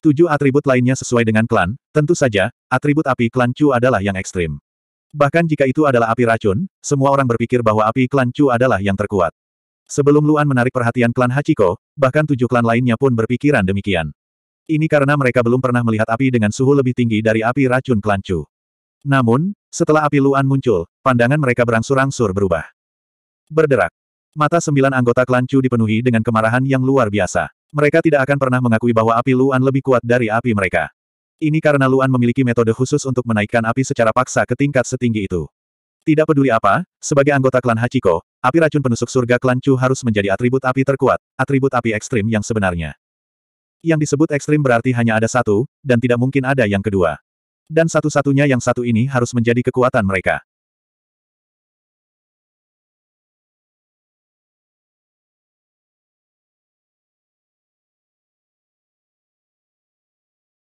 Speaker 1: Tujuh atribut lainnya sesuai dengan klan, tentu saja, atribut api klan Chu adalah yang ekstrim. Bahkan jika itu adalah api racun, semua orang berpikir bahwa api klan Chu adalah yang terkuat. Sebelum Luan menarik perhatian klan Hachiko, bahkan tujuh klan lainnya pun berpikiran demikian. Ini karena mereka belum pernah melihat api dengan suhu lebih tinggi dari api racun klan Chu. Namun, setelah api Luan muncul, pandangan mereka berangsur-angsur berubah. Berderak. Mata sembilan anggota klan Chu dipenuhi dengan kemarahan yang luar biasa. Mereka tidak akan pernah mengakui bahwa api Luan lebih kuat dari api mereka. Ini karena Luan memiliki metode khusus untuk menaikkan api secara paksa ke tingkat setinggi itu. Tidak peduli apa, sebagai anggota klan Hachiko, api racun penusuk surga klan Chu harus menjadi atribut api terkuat, atribut api ekstrim yang sebenarnya. Yang disebut ekstrim berarti hanya ada satu, dan tidak mungkin ada yang kedua. Dan satu-satunya yang satu ini
Speaker 2: harus menjadi kekuatan mereka.